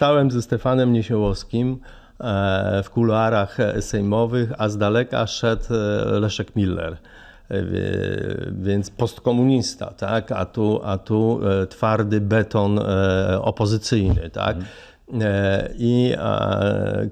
Stałem ze Stefanem Niesiołowskim e, w kuluarach sejmowych, a z daleka szedł e, Leszek Miller e, więc postkomunista, tak? a, tu, a tu twardy beton opozycyjny. Tak? I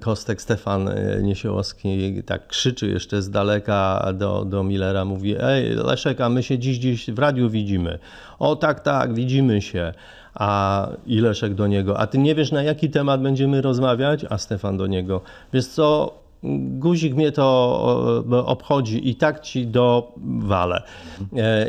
Kostek Stefan Niesiołowski tak krzyczy jeszcze z daleka do, do Millera, mówi ej Leszek, a my się dziś, dziś w radiu widzimy. O tak, tak, widzimy się a Ileszek do niego, a ty nie wiesz na jaki temat będziemy rozmawiać, a Stefan do niego, Więc co, guzik mnie to e, obchodzi i tak ci do wale.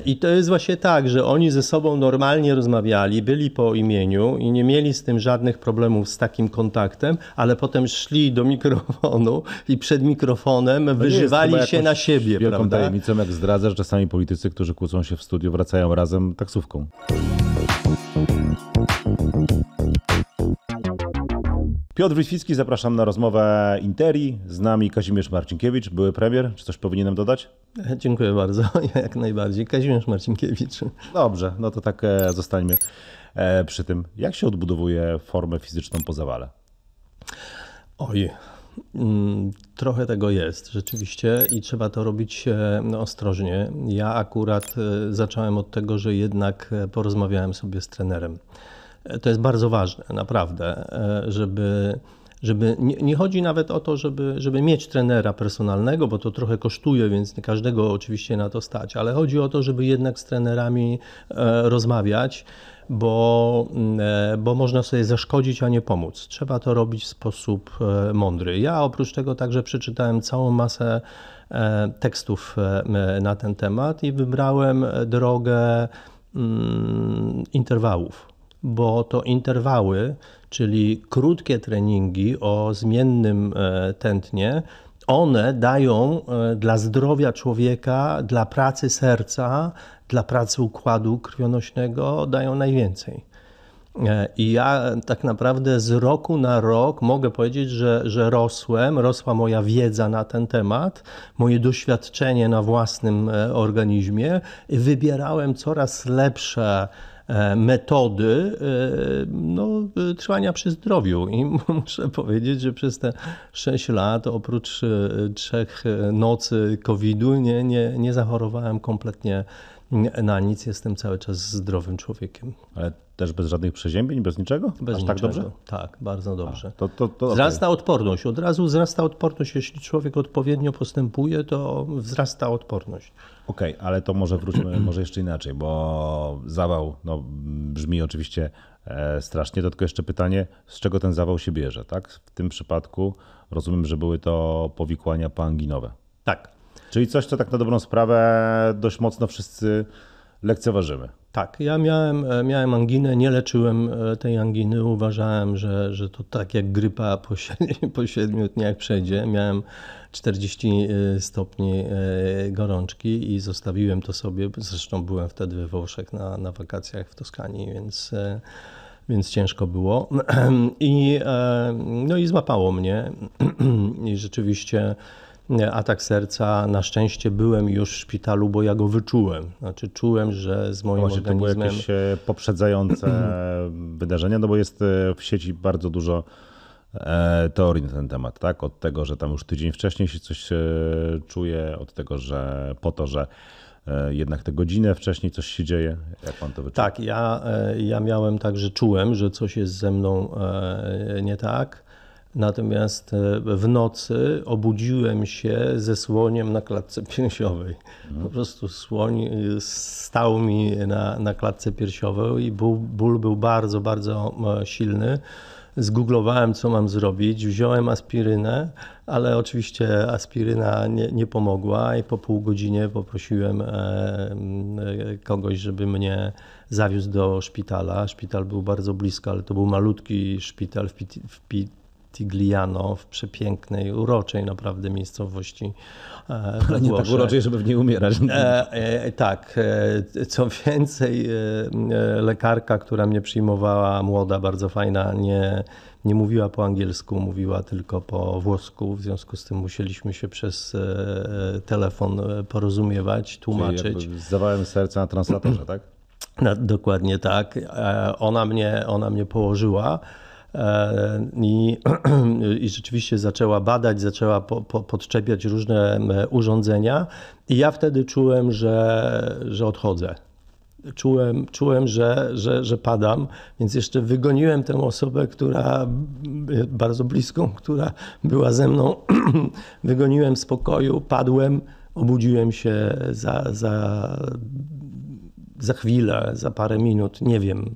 I to jest właśnie tak, że oni ze sobą normalnie rozmawiali, byli po imieniu i nie mieli z tym żadnych problemów z takim kontaktem, ale potem szli do mikrofonu i przed mikrofonem wyżywali się na siebie. Wielką prawda? tajemnicą, jak zdradzasz, czasami politycy, którzy kłócą się w studiu, wracają razem taksówką. Piotr Wójcicki, zapraszam na rozmowę Interi. Z nami Kazimierz Marcinkiewicz, były premier. Czy coś powinienem dodać? Dziękuję bardzo, jak najbardziej. Kazimierz Marcinkiewicz. Dobrze, no to tak e, zostańmy e, przy tym. Jak się odbudowuje formę fizyczną po zawale? Oj, mm, Trochę tego jest rzeczywiście i trzeba to robić e, no, ostrożnie. Ja akurat zacząłem od tego, że jednak porozmawiałem sobie z trenerem to jest bardzo ważne, naprawdę, e, żeby żeby nie, nie, chodzi nawet o to, żeby, żeby mieć trenera personalnego, bo to trochę kosztuje, więc nie każdego oczywiście na to stać, ale chodzi o to, żeby jednak z trenerami e, rozmawiać, bo, mm, e, bo można sobie zaszkodzić, a nie pomóc. Trzeba to robić w sposób e, mądry. Ja oprócz tego także przeczytałem całą masę e, tekstów e, na ten temat i wybrałem drogę mm, interwałów bo to interwały, czyli krótkie treningi o zmiennym e, tętnie, one dają e, dla zdrowia człowieka, dla pracy serca, dla pracy układu krwionośnego, dają najwięcej. E, I ja tak naprawdę z roku na rok mogę powiedzieć, że, że rosłem, rosła moja wiedza na ten temat, moje doświadczenie na własnym organizmie. Wybierałem coraz lepsze E, metody e, no, trwania przy zdrowiu. I muszę powiedzieć, że przez te 6 lat, oprócz e, trzech nocy COVID-u, nie, nie, nie zachorowałem kompletnie na nic. Jestem cały czas zdrowym człowiekiem. Ale też bez żadnych przeziębień, bez niczego? Bez Aż tak niczego. tak dobrze? Tak, bardzo dobrze. A, to, to, to wzrasta okay. odporność. Od razu wzrasta odporność. Jeśli człowiek odpowiednio postępuje, to wzrasta odporność. Okej, okay, ale to może wróćmy, może jeszcze inaczej, bo zawał no, brzmi oczywiście e, strasznie, to tylko jeszcze pytanie, z czego ten zawał się bierze, tak? W tym przypadku rozumiem, że były to powikłania panginowe. Tak. Czyli coś, co tak na dobrą sprawę dość mocno wszyscy lekceważymy. Tak, ja miałem, e, miałem anginę, nie leczyłem e, tej anginy. Uważałem, że, że to tak jak grypa po, po dniach przejdzie. Miałem 40 e, stopni gorączki i zostawiłem to sobie. Zresztą byłem wtedy we Włoszech na, na wakacjach w Toskanii, więc więc ciężko było. I, no i złapało mnie. I rzeczywiście atak serca. Na szczęście byłem już w szpitalu, bo ja go wyczułem. Znaczy czułem, że z no moim no właśnie, organizmem... To były jakieś poprzedzające wydarzenia, no bo jest e, w sieci bardzo dużo e, teorii na ten temat, tak? Od tego, że tam już tydzień wcześniej się coś e, czuje, od tego, że po to, że jednak tę godzinę wcześniej coś się dzieje. Jak pan to wyczuł? Tak, ja, ja miałem tak, że czułem, że coś jest ze mną nie tak. Natomiast e, w nocy obudziłem się ze słoniem na klatce piersiowej. Po prostu słoń e, stał mi na, na klatce piersiowej i ból, ból był bardzo, bardzo e, silny. Zgooglowałem, co mam zrobić, wziąłem aspirynę, ale oczywiście aspiryna nie, nie pomogła i po pół godzinie poprosiłem kogoś, żeby mnie zawiózł do szpitala. Szpital był bardzo blisko, ale to był malutki szpital w, Pit, w Tigliano w przepięknej, uroczej naprawdę miejscowości. E, Ale nie tak uroczej, żeby w niej umierać. E, e, e tak. E, co więcej, lekarka, która mnie przyjmowała, młoda, bardzo fajna, nie, nie mówiła po angielsku, mówiła tylko po włosku. W związku z tym musieliśmy się przez telefon porozumiewać, tłumaczyć. Z zawałem serca na translatorze, tak? No, dokładnie tak. Ona mnie, ona mnie położyła. E, I, i rzeczywiście zaczęła badać, zaczęła po, po, podczepiać różne e, urządzenia, i ja wtedy czułem, że, że odchodzę czułem, czułem że, że, że padam, więc jeszcze wygoniłem tę osobę, która bardzo bliską, która była ze mną. wygoniłem z pokoju, padłem, obudziłem się za, za, za chwilę, za parę minut, nie wiem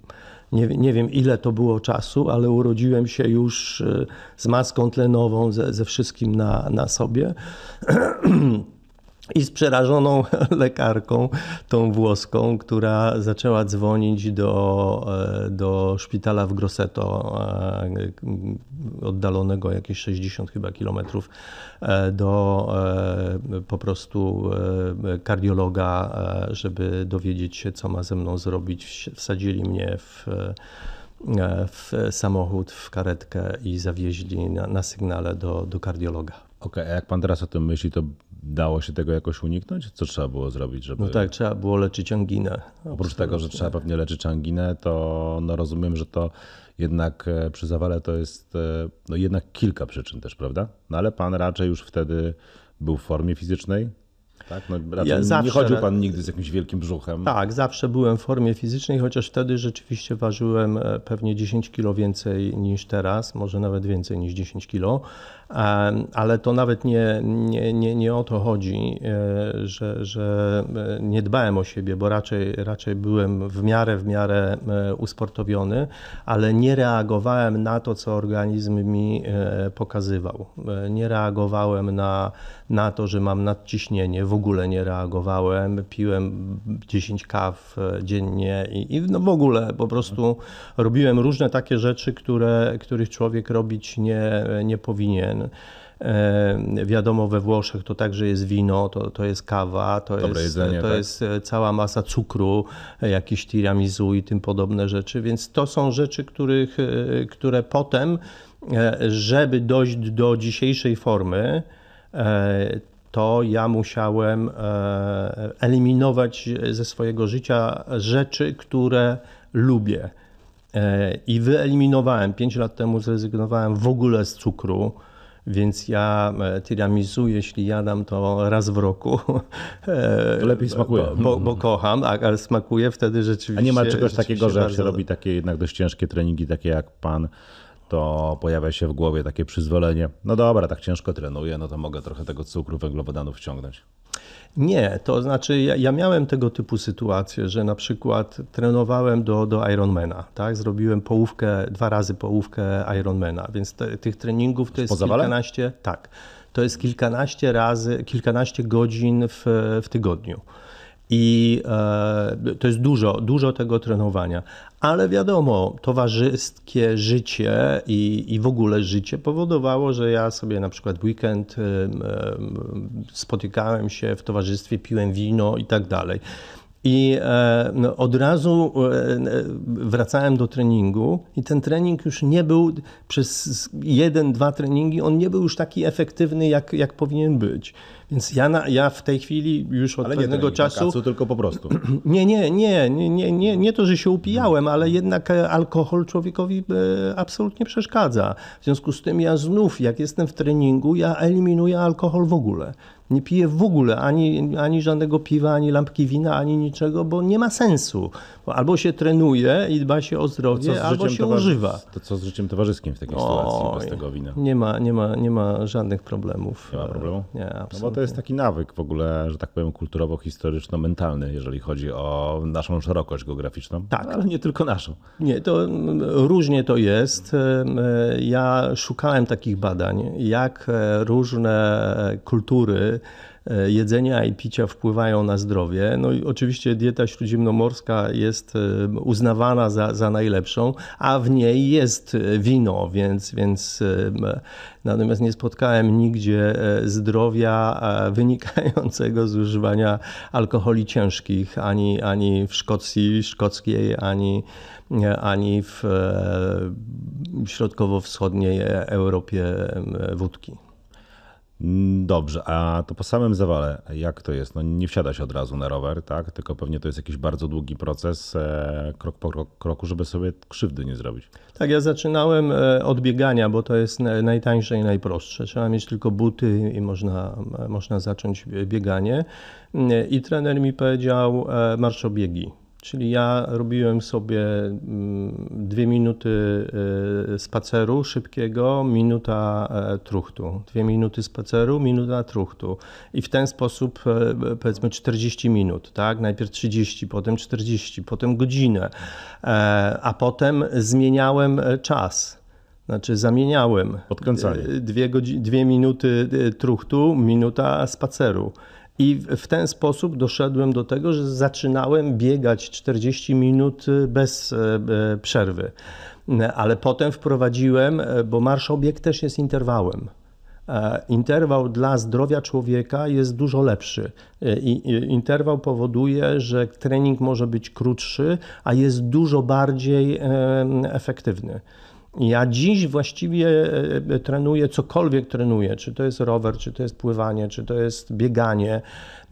nie, nie wiem ile to było czasu, ale urodziłem się już e, z maską tlenową, ze, ze wszystkim na, na sobie. I z przerażoną lekarką, tą włoską, która zaczęła dzwonić do, e, do szpitala w Grosseto, e, oddalonego jakieś 60 chyba kilometrów, e, do po prostu kardiologa, żeby dowiedzieć się, co ma ze mną zrobić. Wsadzili mnie w w samochód, w karetkę i zawieźli na, na sygnale do, do kardiologa. Okej, okay, a jak pan teraz o tym myśli, to dało się tego jakoś uniknąć? Co trzeba było zrobić, żeby... No tak, trzeba było leczyć anginę. Oprócz tego, że trzeba pewnie leczyć anginę, to no rozumiem, że to jednak e, przy zawale to jest e, no jednak kilka przyczyn też, prawda? No ale pan raczej już wtedy był w formie fizycznej, tak? No, ja nie zawsze... chodził Pan nigdy z jakimś wielkim brzuchem. Tak, zawsze byłem w formie fizycznej, chociaż wtedy rzeczywiście ważyłem e, pewnie 10 kilo więcej niż teraz, może nawet więcej niż 10 kilo, ale to nawet nie, nie, nie, nie o to chodzi, e, że, że e, nie dbałem o siebie, bo raczej, raczej byłem w miarę, w miarę usportowiony, ale nie reagowałem na to, co organizm mi pokazywał. Nie reagowałem na na to, że mam nadciśnienie, w ogóle nie reagowałem, piłem 10 kaw e, dziennie i, i no w ogóle po prostu robiłem różne takie rzeczy, które, których człowiek robić nie, nie powinien. E, wiadomo, we Włoszech to także jest wino, to, to jest kawa, to, jest, jedzenie, to tak? jest e, cała masa cukru, jakiś tiramisu i tym podobne rzeczy, więc to są rzeczy, których, które potem, żeby dojść do dzisiejszej formy, E, to ja musiałem e, eliminować ze swojego życia rzeczy, które lubię. E, I wyeliminowałem. Pięć lat temu zrezygnowałem w ogóle z cukru. Więc ja tiramisu, jeśli jadam, to raz w roku. lepiej smakuje. Bo, bo kocham, ale smakuje wtedy rzeczywiście. A nie ma czegoś takiego, że bardzo... się robi takie jednak dość ciężkie treningi, takie jak pan to pojawia się w głowie takie przyzwolenie, no dobra, tak ciężko trenuję, no to mogę trochę tego cukru, węglowodanów wciągnąć. Nie, to znaczy ja, ja, miałem tego typu sytuacje, że na przykład trenowałem do, do Ironmana, tak? Zrobiłem połówkę, dwa razy połówkę Ironmana, więc te, tych treningów to jest kilkanaście, tak, to jest kilkanaście razy, kilkanaście godzin w, w tygodniu. I e, to jest dużo, dużo tego trenowania. Ale wiadomo, towarzyskie życie i, i w ogóle życie powodowało, że ja sobie na przykład weekend e, e, spotykałem się w towarzystwie, piłem wino i tak dalej. I e, no, od razu e, e, wracałem do treningu, i ten trening już nie był przez jeden, dwa treningi, on nie był już taki efektywny, jak, jak powinien być. Więc ja, na, ja w tej chwili już od ale pewnego nie czasu. Kacu, tylko po prostu. Nie, nie, nie, nie, nie, nie, nie to, że się upijałem, ale jednak e, alkohol człowiekowi e, absolutnie przeszkadza. W związku z tym ja znów, jak jestem w treningu, ja eliminuję alkohol w ogóle nie piję w ogóle ani, ani żadnego piwa, ani lampki wina, ani niczego, bo nie ma sensu. Bo albo się trenuje i dba się o zdrowie, albo się używa. To co z życiem towarzyskim w takiej sytuacji bez tego wina? Nie ma, nie, ma, nie ma żadnych problemów. Nie ma problemu? Nie, absolutnie. No bo to jest taki nawyk w ogóle, że tak powiem, kulturowo-historyczno-mentalny, jeżeli chodzi o naszą szerokość geograficzną. Tak. Ale nie tylko naszą. Nie, to mm, różnie to jest. E, e, ja szukałem takich badań, jak e, różne kultury E, jedzenia i picia wpływają na zdrowie. No i oczywiście dieta śródziemnomorska jest e, uznawana za, za najlepszą, a w niej jest e, wino, więc, więc natomiast nie spotkałem nigdzie zdrowia wynikającego z używania alkoholi ciężkich, ani, ani w Szkocji szkockiej, ani, ani w środkowo-wschodniej Europie wódki. Mm, dobrze, a to po samym zawale, jak to jest? No nie wsiada się od razu na rower, tak? Tylko pewnie to jest jakiś bardzo długi proces, e, krok po kroku, żeby sobie krzywdy nie zrobić. Tak, ja zaczynałem e, od biegania, bo to jest najtańsze i najprostsze. Trzeba mieć tylko buty i można, można zacząć bieganie. Mm, I trener mi powiedział e, marszobiegi Czyli ja robiłem sobie mm, dwie minuty y, spaceru szybkiego, minuta e, truchtu. Dwie minuty spaceru, minuta truchtu. I w ten sposób e, powiedzmy 40 minut, tak? Najpierw 30, potem 40, potem godzinę, e, a potem zmieniałem czas. Znaczy zamieniałem. Podkręcali. Dwie, dwie minuty truchtu, minuta spaceru. I w ten sposób doszedłem do tego, że zaczynałem biegać 40 minut y, bez e, e, przerwy. E, ale potem wprowadziłem, bo marsz obieg też jest interwałem interwał dla zdrowia człowieka jest dużo lepszy. Interwał powoduje, że trening może być krótszy, a jest dużo bardziej efektywny. Ja dziś właściwie e, e, trenuję cokolwiek trenuję, czy to jest rower, czy to jest pływanie, czy to jest bieganie,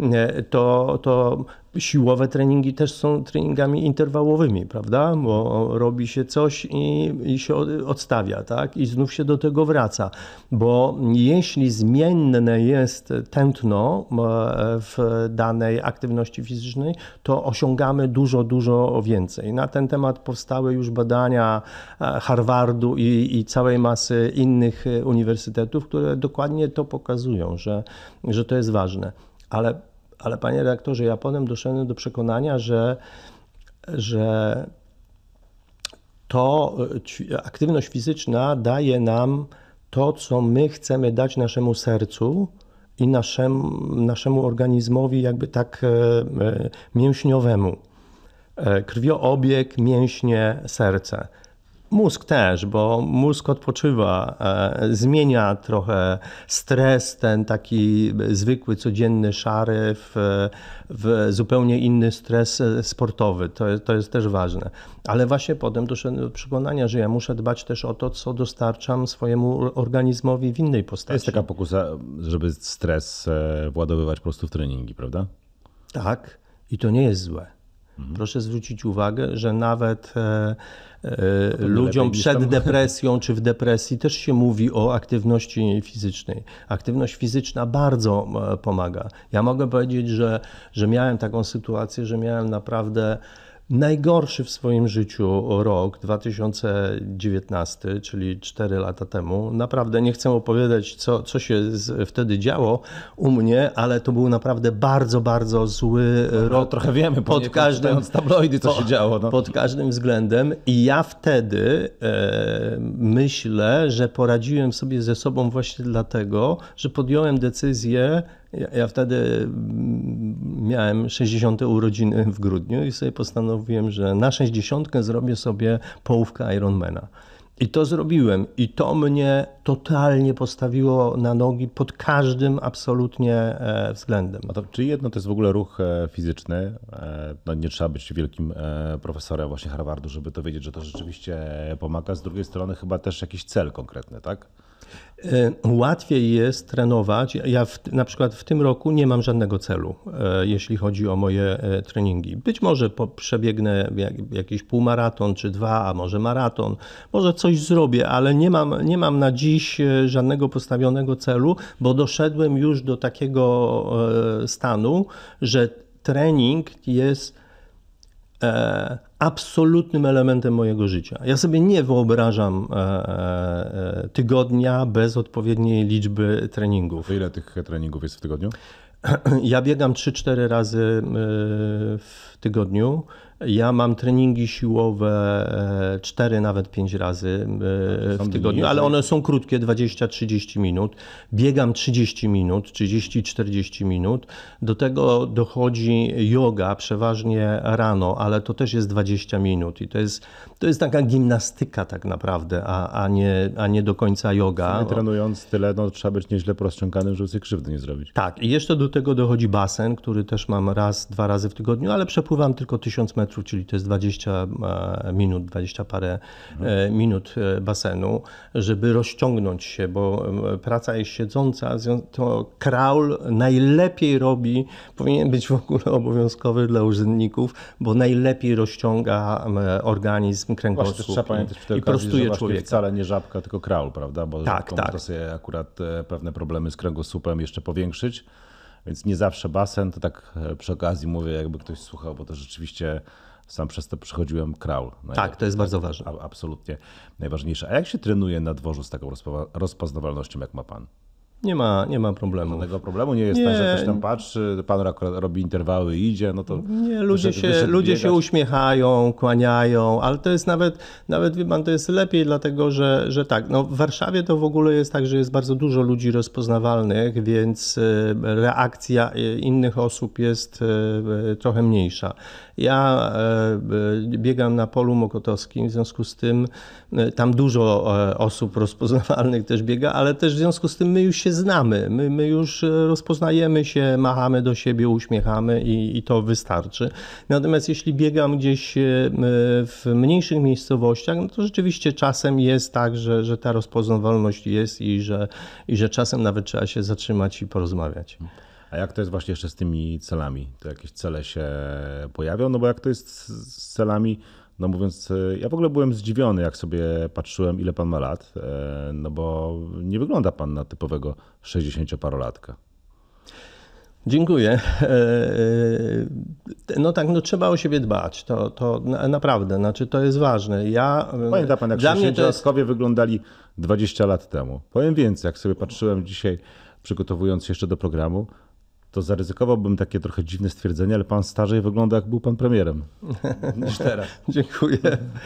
E, to, to siłowe treningi też są treningami interwałowymi, prawda? Bo robi się coś i, i się odstawia, tak? I znów się do tego wraca. Bo jeśli zmienne jest tętno e, w danej aktywności fizycznej, to osiągamy dużo, dużo więcej. Na ten temat powstały już badania e, Harvardu i, i całej masy innych uniwersytetów, które dokładnie to pokazują, że, że to jest ważne. Ale ale panie redaktorze, ja potem doszedłem do przekonania, że, że to aktywność fizyczna daje nam to, co my chcemy dać naszemu sercu i naszem, naszemu organizmowi, jakby tak e, e, mięśniowemu. E, Krwioobieg, mięśnie, serce. Mózg też, bo mózg odpoczywa, e, zmienia trochę stres, ten taki zwykły, codzienny, szary, w, e, w zupełnie inny stres e, sportowy. To, jest, to jest też ważne. Ale właśnie potem doszedłem do przekonania, że ja muszę dbać też o to, co dostarczam swojemu organizmowi w innej postaci. Jest taka pokusa, żeby stres władowywać po prostu w treningi, prawda? Tak, i to nie jest złe. Mhm. Proszę zwrócić uwagę, że nawet e, e, ludziom przed depresją czy w depresji też się mówi o aktywności fizycznej. Aktywność fizyczna bardzo e, pomaga. Ja mogę powiedzieć, że, że miałem taką sytuację, że miałem naprawdę najgorszy w swoim życiu rok 2019, czyli 4 lata temu. Naprawdę nie chcę opowiadać, co, co się z, wtedy działo u mnie, ale to był naprawdę bardzo, bardzo zły no, rok. Trochę wiemy, pod każdym tabloidy, co po, się działo. No. Pod każdym względem. I ja wtedy e, myślę, że poradziłem sobie ze sobą właśnie dlatego, że podjąłem decyzję. Ja, ja wtedy miałem 60 urodziny w grudniu i sobie postanowiłem, że na 60 zrobię sobie połówkę Ironmana. I to zrobiłem. I to mnie totalnie postawiło na nogi pod każdym absolutnie e, względem. A to, czy jedno to jest w ogóle ruch e, fizyczny? E, no nie trzeba być wielkim profesorem właśnie Harvardu, żeby to wiedzieć, że to rzeczywiście pomaga. Z drugiej strony chyba też jakiś cel konkretny, tak? E, łatwiej jest trenować. Ja w, na przykład w tym roku nie mam żadnego celu, e, jeśli chodzi o moje e, treningi. Być może po, przebiegnę jakiś półmaraton czy dwa, a może maraton, może coś zrobię, ale nie mam, nie mam na dziś żadnego postawionego celu, bo doszedłem już do takiego stanu, że trening jest absolutnym elementem mojego życia. Ja sobie nie wyobrażam e, e, tygodnia bez odpowiedniej liczby treningów. ile tych treningów jest w tygodniu? Ja biegam 3-4 razy e, w tygodniu. Ja mam treningi siłowe 4, e, nawet 5 razy e, w tygodniu, ale one są krótkie, 20-30 minut. Biegam 30 minut, 30-40 minut. Do tego dochodzi yoga, przeważnie rano, ale to też jest 20 minut i to jest, to jest taka gimnastyka tak naprawdę, a, a, nie, a nie do końca yoga. Trenując tyle, no, trzeba być nieźle porozciąganym, żeby sobie krzywdy nie zrobić. Tak, i jeszcze do tego dochodzi basen, który też mam raz, dwa razy w tygodniu, ale przepływam tylko 1000 metrów czyli to jest 20 e, minut, 20 parę mhm. minut e, basenu, żeby rozciągnąć się, bo praca jest siedząca, to kraul najlepiej robi, powinien być w ogóle obowiązkowy dla urzędników, bo najlepiej rozciąga organizm kręgosłup. Właśnie, trzeba pamiętać w tej i prostuje że człowieka. wcale nie żabka, tylko kraul, prawda? Bo tak, tak. to sobie akurat pewne problemy z kręgosłupem jeszcze powiększyć więc nie zawsze basen, to tak e, przy okazji mówię, jakby ktoś słuchał, bo to rzeczywiście sam przez to przechodziłem kraul. Tak, to jest bardzo tak, ważne. Absolutnie najważniejsze. A jak się trenuje na dworzu z taką rozpoznawalnością, jak ma pan? Nie ma, nie ma problemu. Żadnego problemu nie jest nie. tak, że ktoś tam patrzy, pan robi interwały i idzie, no to... Nie, ludzie, się, ludzie się uśmiechają, kłaniają, ale to jest nawet, nawet wie pan, to jest lepiej, dlatego że, że tak, no w Warszawie to w ogóle jest tak, że jest bardzo dużo ludzi rozpoznawalnych, więc e, reakcja e, innych osób jest e, trochę mniejsza. Ja biegam na polu mokotowskim, w związku z tym tam dużo osób rozpoznawalnych też biega, ale też w związku z tym my już się znamy. My, my już e, rozpoznajemy się, machamy do siebie, uśmiechamy i, i to wystarczy. Natomiast jeśli biegam gdzieś e, e, w mniejszych miejscowościach, no to rzeczywiście czasem jest tak, że, że ta rozpoznawalność jest i że, i że czasem nawet trzeba się zatrzymać i porozmawiać. A jak to jest właśnie jeszcze z tymi celami? To jakieś cele się pojawią? No bo jak to jest z celami no mówiąc, e, ja w ogóle byłem zdziwiony, jak sobie patrzyłem, ile pan ma lat, e, no bo nie wygląda pan na typowego 60-parolatka. Dziękuję. E, no tak, no trzeba o siebie dbać. To, to naprawdę, znaczy to jest ważne. Ja, Pamięta pan, jak dla mnie jest... wyglądali 20 lat temu. Powiem więcej, jak sobie patrzyłem dzisiaj, przygotowując się jeszcze do programu, to zaryzykowałbym takie trochę dziwne stwierdzenie, ale pan starzej wygląda jak był pan premierem niż teraz. Dziękuję,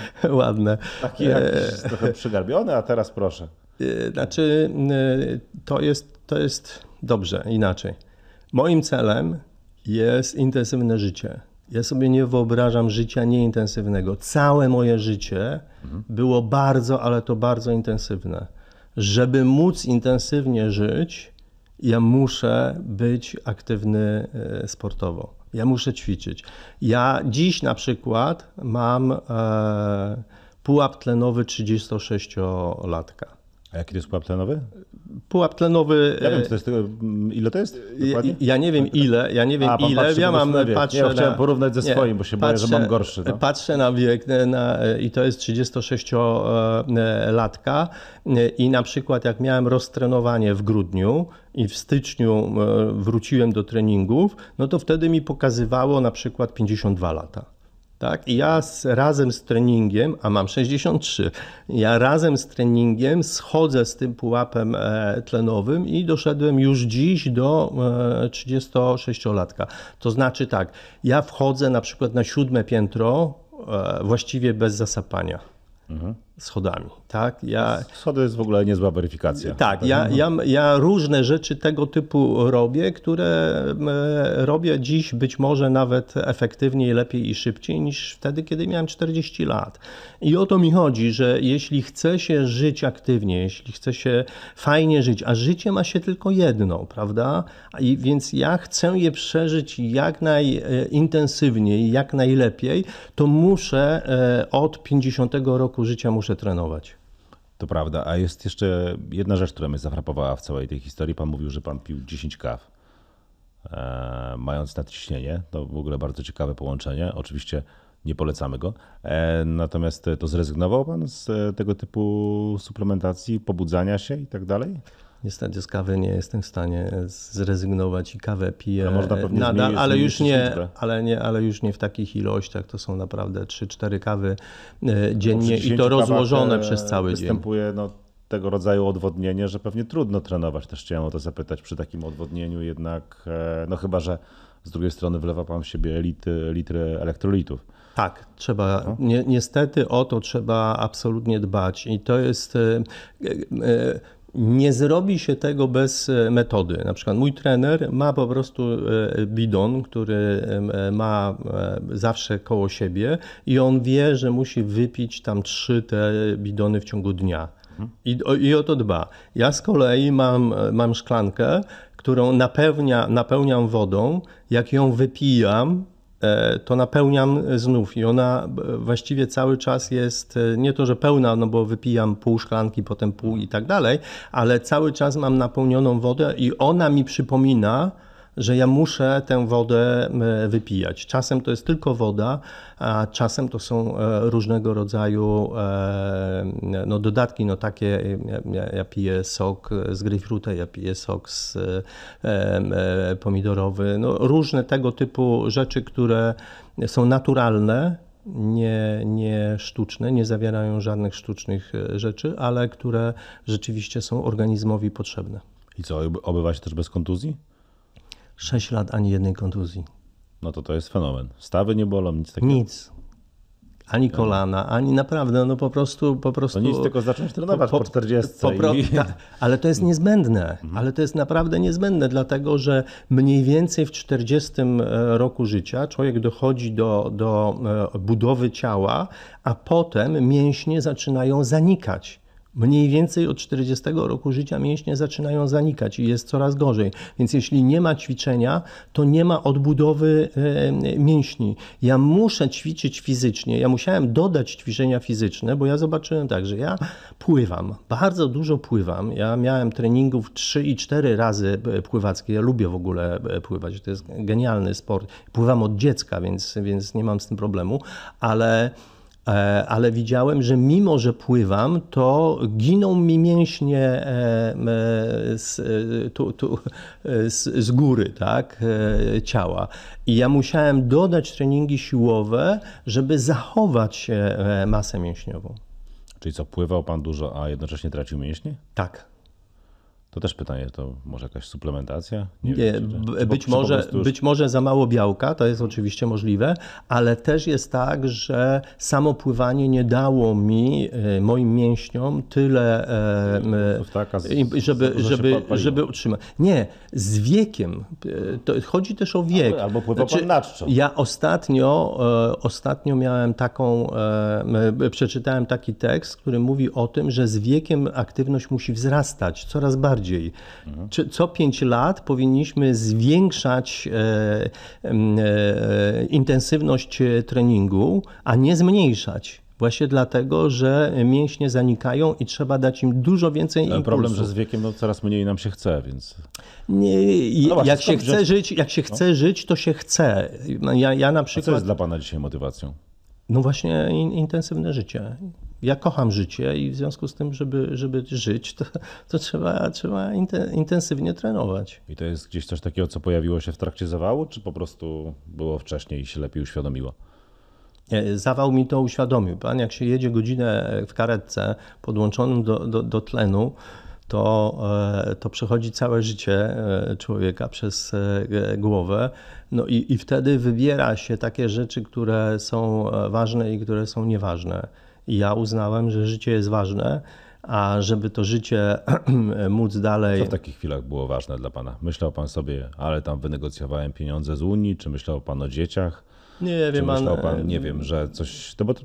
ładne. Taki jakiś e, trochę przygarbiony, a teraz proszę. E, znaczy, e, to jest, to jest dobrze, inaczej. Moim celem jest intensywne życie. Ja sobie nie wyobrażam życia nieintensywnego. Całe moje życie mhm. było bardzo, ale to bardzo intensywne. Żeby móc intensywnie żyć, ja muszę być aktywny e, sportowo. Ja muszę ćwiczyć. Ja dziś na przykład mam e, pułap tlenowy 36-latka. A jaki to jest pułap tlenowy? pułap tlenowy. Ja wiem, e, czy to jest mm, ile to jest? Ja, ja nie wiem ile, ja nie wiem A, ile. Patrzy, ja mam patrzę. ja chciałem porównać ze swoim, nie, bo się patrzę, boję, że mam gorszy. No. Patrzę na wiek na, na, e, i to jest 36-latka. E, I na przykład jak miałem roztrenowanie w grudniu, i w styczniu wróciłem do treningów, no to wtedy mi pokazywało na przykład 52 lata. Tak? I ja z, razem z treningiem, a mam 63, ja razem z treningiem schodzę z tym pułapem e, tlenowym i doszedłem już dziś do e, 36-latka. To znaczy tak, ja wchodzę na przykład na siódme piętro e, właściwie bez zasapania. Mhm schodami. Tak? Ja, Schody jest w ogóle niezła weryfikacja. Tak, ja, mhm. ja, ja różne rzeczy tego typu robię, które robię dziś być może nawet efektywniej, lepiej i szybciej niż wtedy, kiedy miałem 40 lat. I o to mi chodzi, że jeśli chce się żyć aktywnie, jeśli chce się fajnie żyć, a życie ma się tylko jedno, prawda? I więc ja chcę je przeżyć jak najintensywniej, e, jak najlepiej, to muszę e, od 50 roku życia muszę muszę trenować. To prawda, a jest jeszcze jedna rzecz, która mnie zafrapowała w całej tej historii. Pan mówił, że pan pił 10 kaw, e, mając nadciśnienie. To w ogóle bardzo ciekawe połączenie. Oczywiście nie polecamy go. E, natomiast to zrezygnował pan z tego typu suplementacji, pobudzania się i tak dalej? Niestety z kawy nie jestem w stanie zrezygnować i kawę piję ale nadal, ale już nie, ale nie, ale już nie w takich ilościach. To są naprawdę 3-4 kawy e, dziennie i to rozłożone e, przez cały występuje, dzień. Występuje no, tego rodzaju odwodnienie, że pewnie trudno trenować. Też chciałem o to zapytać przy takim odwodnieniu jednak, e, no chyba, że z drugiej strony wlewa pan w siebie litry, litry elektrolitów. Tak, trzeba, no. ni niestety o to trzeba absolutnie dbać i to jest nie zrobi się tego bez e, metody. Na przykład mój trener ma po prostu e, bidon, który e, ma zawsze koło siebie i on wie, że musi wypić tam trzy te bidony w ciągu dnia. I, o, I o to dba. Ja z kolei mam, mam szklankę, którą napełnia, napełniam wodą. Jak ją wypijam, E, to napełniam znów i ona e, właściwie cały czas jest e, nie to, że pełna, no bo wypijam pół szklanki, potem pół i tak dalej, ale cały czas mam napełnioną wodę i ona mi przypomina, że ja muszę tę wodę wypijać. Czasem to jest tylko woda, a czasem to są e, różnego rodzaju e, no, dodatki, no takie e, ja, ja piję sok z grejpfruta, ja piję sok z pomidorowy, no, różne tego typu rzeczy, które są naturalne, nie, nie sztuczne, nie zawierają żadnych sztucznych rzeczy, ale które rzeczywiście są organizmowi potrzebne. I co, obywa się też bez kontuzji? 6 lat ani jednej kontuzji. No to to jest fenomen. Stawy nie bolą, nic takiego. Nic. Ani kolana, ani naprawdę, no po prostu, po prostu. To nic, tylko zacząć trenować po, po 40. Po, i... ta, ale to jest mm. niezbędne, mhm. ale to jest naprawdę niezbędne, dlatego że mniej więcej w 40 e, roku życia człowiek dochodzi do, do e, budowy ciała, a potem mięśnie zaczynają zanikać. Mniej więcej od 40 roku życia mięśnie zaczynają zanikać i jest coraz gorzej. Więc jeśli nie ma ćwiczenia, to nie ma odbudowy e, e, mięśni. Ja muszę ćwiczyć fizycznie. Ja musiałem dodać ćwiczenia fizyczne, bo ja zobaczyłem tak, że ja pływam. Bardzo dużo pływam. Ja miałem treningów 3 i 4 razy e, pływackie. Ja lubię w ogóle pływać. To jest genialny sport. Pływam od dziecka, więc, więc nie mam z tym problemu. Ale E, ale widziałem, że mimo, że pływam, to giną mi mięśnie e, e, z, tu, tu, z, z, góry tak, ciała. I ja musiałem dodać treningi siłowe, żeby zachować masę mięśniową. Czyli co, pływał pan dużo, a jednocześnie tracił mięśnie? Tak. To też pytanie, to może jakaś suplementacja? Nie, nie wiem, czy, czy, być, czy może, już... być może za mało białka, to jest oczywiście możliwe, ale też jest tak, że samo pływanie nie dało mi, e, moim mięśniom tyle, e, z, żeby, żeby, żeby utrzymać. Nie, z wiekiem, e, to chodzi też o wiek. Albo, albo pływa znaczy, pan Ja ostatnio, ostatnio miałem taką, przeczytałem taki tekst, który mówi o tym, że z wiekiem aktywność musi wzrastać coraz bardziej bardziej. Czy, co 5 lat powinniśmy zwiększać e, e, intensywność treningu, a nie zmniejszać. Właśnie dlatego, że mięśnie zanikają i trzeba dać im dużo więcej impulsu. Problem, że z wiekiem no, coraz mniej nam się chce, więc... Nie, no właśnie, jak, się chce żyć, jak się no. chce no. żyć, to się chce. No, ja, ja na przykład... A co jest dla Pana dzisiaj motywacją? No właśnie intensywne życie ja kocham życie i w związku z tym, żeby, żeby żyć, to, to trzeba, trzeba intensywnie trenować. I to jest gdzieś coś takiego, co pojawiło się w trakcie zawału, czy po prostu było wcześniej i się lepiej uświadomiło? E, zawał mi to uświadomił. Pan, jak się jedzie godzinę w karetce podłączonym do, do, do tlenu, to, e, to przechodzi całe życie e, człowieka przez głowę. No i, i wtedy wybiera się takie rzeczy, które są ważne i które są nieważne ja uznałem, że życie jest ważne, a żeby to życie móc dalej. Co w takich chwilach było ważne dla Pana? Myślał Pan sobie, ale tam wynegocjowałem pieniądze z Unii, czy myślał Pan o dzieciach? Nie wiem, myślał Pan, nie e, wiem, że coś. To bo to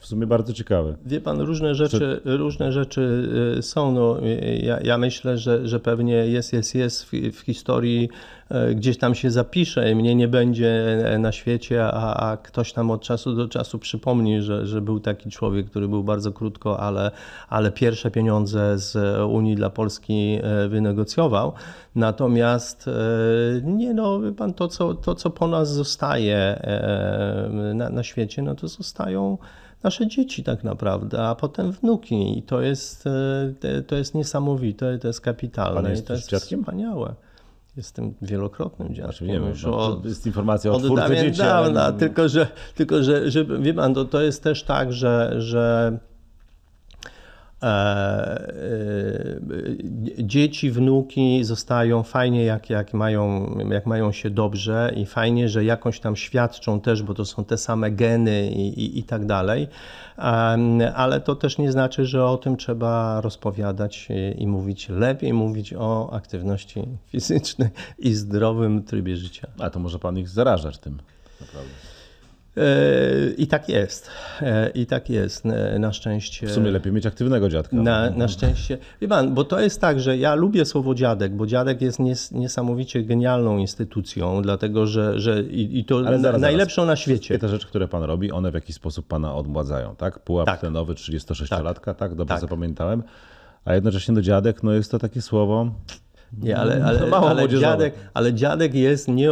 w sumie bardzo ciekawe. Wie Pan, różne rzeczy, czy... różne rzeczy e, są. No, e, ja, ja myślę, że, że pewnie jest, jest, jest w, w historii E, gdzieś tam się i mnie nie będzie e, na świecie, a, a ktoś tam od czasu do czasu przypomni, że, że był taki człowiek, który był bardzo krótko, ale, ale pierwsze pieniądze z Unii dla Polski e, wynegocjował. Natomiast nie no, pan, to co, to co po nas zostaje na, na świecie, no to zostają nasze dzieci tak naprawdę, a potem wnuki. I to jest, to jest niesamowite, to jest kapitalne. Pan jest, to jest wspaniałe. Jestem wielokrotnym działaczem, wiem, już mhm. no, o, jest informacja o od twórcy dzieci. Dawna, ale... No, no. tylko, że, tylko że, że wie pan, to, to jest też tak, że, że E, e, dzieci, wnuki zostają fajnie, jak, jak, mają, jak mają się dobrze i fajnie, że jakąś tam świadczą też, bo to są te same geny i, i, i tak dalej. Ale to też nie znaczy, że o tym trzeba rozpowiadać i, i mówić lepiej, mówić o aktywności fizycznej i zdrowym trybie życia. A to może pan ich zarażać tym, naprawdę. I tak jest. E, I tak jest, e, na szczęście. W sumie lepiej mieć aktywnego dziadka. Na, na szczęście. Wie pan, bo to jest tak, że ja lubię słowo dziadek, bo dziadek jest nies, niesamowicie genialną instytucją, dlatego że, że i, i to zaraz, najlepszą na świecie. Te rzeczy, które pan robi, one w jakiś sposób pana odmładzają, tak? Pułap tak. tlenowy 36-latka, tak. tak? Dobrze tak. zapamiętałem. A jednocześnie do dziadek, no jest to takie słowo nie, ale, mm, ale, Mało ale, dziadek, ale dziadek jest nie,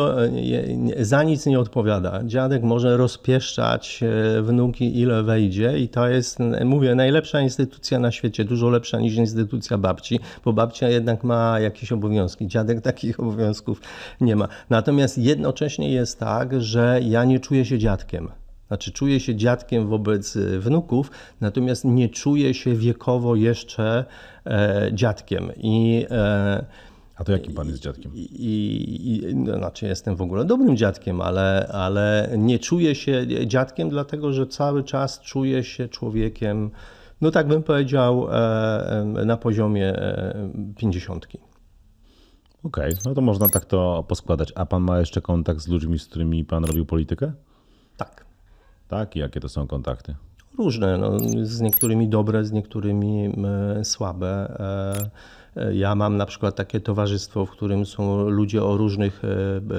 nie, za nic nie odpowiada. Dziadek może rozpieszczać e, wnuki ile wejdzie i to jest, mówię, najlepsza instytucja na świecie, dużo lepsza niż instytucja babci, bo babcia jednak ma jakieś obowiązki. Dziadek takich obowiązków nie ma. Natomiast jednocześnie jest tak, że ja nie czuję się dziadkiem. Znaczy, czuję się dziadkiem wobec e, wnuków, natomiast nie czuję się wiekowo jeszcze e, dziadkiem. I e, a to jakim pan jest dziadkiem? I, i, i no, znaczy jestem w ogóle dobrym dziadkiem, ale, ale nie czuję się dziadkiem, dlatego że cały czas czuję się człowiekiem, no tak bym powiedział, e, e, na poziomie e, pięćdziesiątki. Okej, okay, no to można tak to poskładać. A pan ma jeszcze kontakt z ludźmi, z którymi pan robił politykę? Tak. Tak? I jakie to są kontakty? Różne. No, z niektórymi dobre, z niektórymi słabe. Ja mam na przykład takie towarzystwo, w którym są ludzie o różnych e,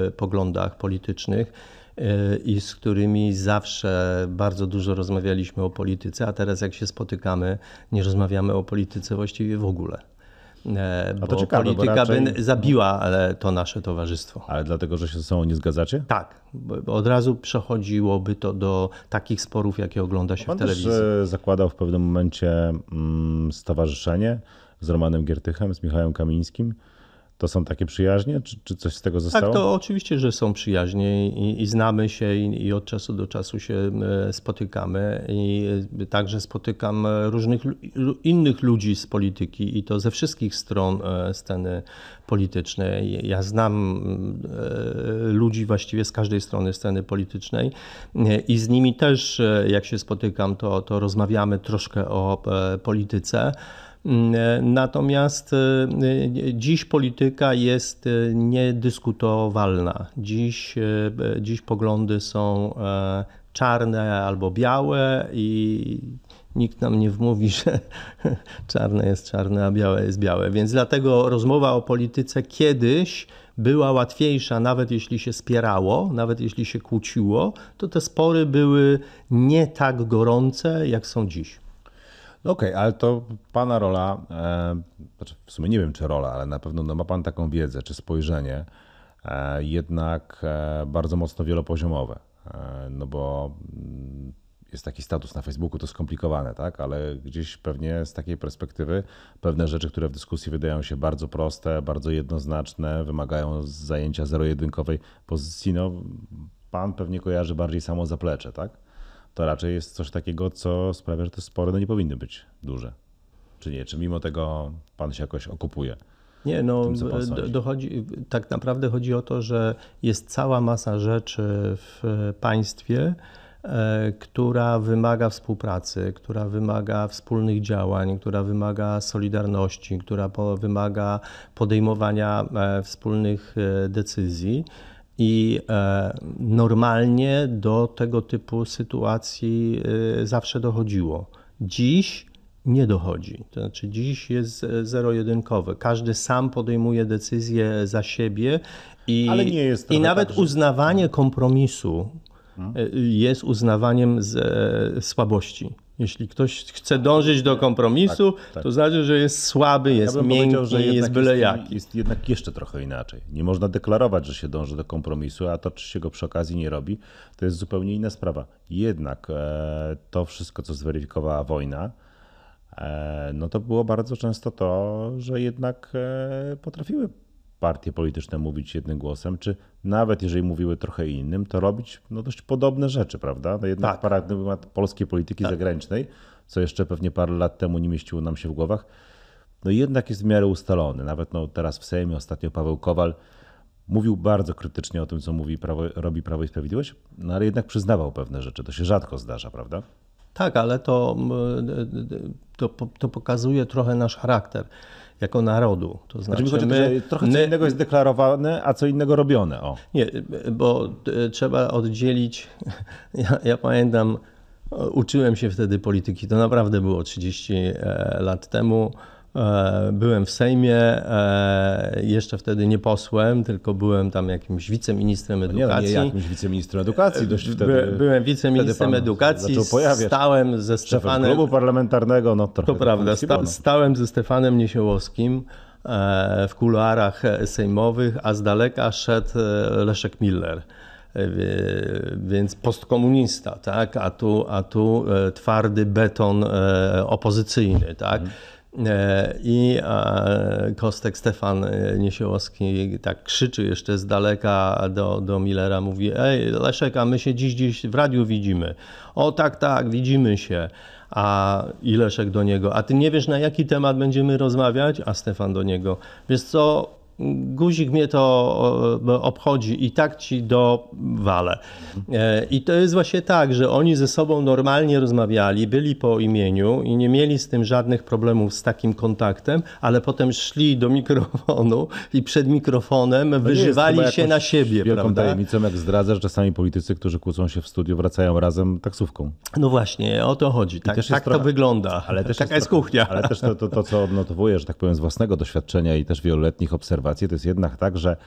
e, poglądach politycznych e, i z którymi zawsze bardzo dużo rozmawialiśmy o polityce, a teraz jak się spotykamy, nie rozmawiamy o polityce właściwie w ogóle. A to ciekawe, polityka raczej... by zabiła to nasze towarzystwo. Ale dlatego, że się ze sobą nie zgadzacie? Tak. Od razu przechodziłoby to do takich sporów, jakie ogląda się Pan w telewizji. Pan zakładał w pewnym momencie mm, stowarzyszenie, z Romanem Giertychem, z Michałem Kamińskim. To są takie przyjaźnie, czy, czy coś z tego zostało? Tak, to oczywiście, że są przyjaźnie i, i znamy się i, i, od czasu do czasu się e, spotykamy. I e, także spotykam e, różnych innych ludzi z polityki i to ze wszystkich stron sceny politycznej. Ja znam ludzi właściwie z każdej strony sceny politycznej i z nimi też, jak się spotykam, to, to rozmawiamy troszkę o polityce. Mm, e, natomiast e, e, dziś polityka jest niedyskutowalna. Dziś, dziś poglądy są czarne albo białe i nikt nam nie wmówi, że czarne jest czarne, a białe jest białe. Więc dlatego rozmowa o polityce kiedyś była łatwiejsza, nawet jeśli się spierało, nawet jeśli się kłóciło, to te spory były nie tak gorące, jak są dziś. Okej, okay, ale to Pana rola, e, znaczy w sumie nie wiem czy rola, ale na pewno no, ma Pan taką wiedzę czy spojrzenie, e, jednak e, bardzo mocno wielopoziomowe. No bo mm, jest taki status na Facebooku, to skomplikowane, tak? Ale gdzieś pewnie z takiej perspektywy pewne rzeczy, które w dyskusji wydają się bardzo proste, bardzo jednoznaczne, wymagają zajęcia zero-jedynkowej pozycji, no pan pewnie kojarzy bardziej samo zaplecze, tak? to raczej jest coś takiego, co sprawia, że te spory no nie powinny być duże. Czy nie? Czy mimo tego pan się jakoś okupuje? Nie, no tym, dochodzi, tak naprawdę chodzi o to, że jest cała masa rzeczy w e, państwie, e, która wymaga współpracy, która wymaga wspólnych działań, która wymaga solidarności, która wymaga podejmowania e, wspólnych decyzji. I e, normalnie do tego typu sytuacji e, zawsze dochodziło. Dziś nie dochodzi. To znaczy, dziś jest e, zero-jedynkowe. Każdy sam podejmuje decyzję za siebie i, i nawet tak, że... uznawanie kompromisu mhm. jest uznawaniem z, słabości. Jeśli ktoś chce dążyć do tak, kompromisu, tak, tak. to znaczy, że jest słaby, jest ja miękki, że jest byle jaki. Jest jednak jeszcze trochę inaczej. Nie można deklarować, że się dąży do kompromisu, a to, czy się go przy okazji nie robi, to jest zupełnie inna sprawa. Jednak e, to wszystko, co zweryfikowała wojna, e, no to było bardzo często to, że jednak e, potrafiły partie polityczne mówić jednym głosem, czy nawet jeżeli mówiły trochę innym, to robić no, dość podobne rzeczy, prawda? No jednak tak. paradygmat polskiej polityki tak. zagranicznej, co jeszcze pewnie parę lat temu nie mieściło nam się w głowach, no jednak jest w miarę ustalony. Nawet no, teraz w Sejmie ostatnio Paweł Kowal mówił bardzo krytycznie o tym, co mówi prawo, robi Prawo i Sprawiedliwość, no ale jednak przyznawał pewne rzeczy. To się rzadko zdarza, prawda? Tak, ale to, mm, to, to pokazuje trochę nasz charakter jako narodu. To znaczy, znaczy mi chodzi my, o to, że trochę my... co innego jest deklarowane, a co innego robione. O. Nie, bo e, trzeba oddzielić, ja, ja pamiętam, e, uczyłem się wtedy polityki, to naprawdę było 30 e, lat temu E, byłem w Sejmie, e, jeszcze wtedy nie posłem, tylko byłem tam jakimś wiceministrem no no edukacji. nie, nie jakimś wiceministrem edukacji e, dość wtedy. byłem wiceministrem edukacji, stałem ze Stefanem... klubu parlamentarnego, no trochę. To tak prawda, sta, stałem ze Stefanem Niesiołowskim w kuluarach sejmowych, a z daleka szedł Leszek Miller więc postkomunista, tak? a, tu, a tu twardy beton opozycyjny. Tak? Mhm. E, I Kostek Stefan e, Niesiełowski tak krzyczy jeszcze z daleka do, do Millera, mówi ej Leszek, a my się dziś dziś w radiu widzimy. O tak, tak, widzimy się. A Ileszek do niego, a ty nie wiesz na jaki temat będziemy rozmawiać? A Stefan do niego, wiesz co, guzik mnie to e, obchodzi i tak ci do wale. I to jest właśnie tak, że oni ze sobą normalnie rozmawiali, byli po imieniu i nie mieli z tym żadnych problemów z takim kontaktem, ale potem szli do mikrofonu i przed mikrofonem no wyżywali się na siebie. Wielką prawda? tajemnicą, jak zdradzasz, czasami politycy, którzy kłócą się w studiu, wracają razem taksówką. No właśnie, o to chodzi. Tak, tak trochę, to wygląda. Ale też Taka jest, jest kuchnia. Ale też to, to, to, co odnotowuję, że tak powiem, z własnego doświadczenia i też wieloletnich obserwacji, motywację. To jest jednak tak, że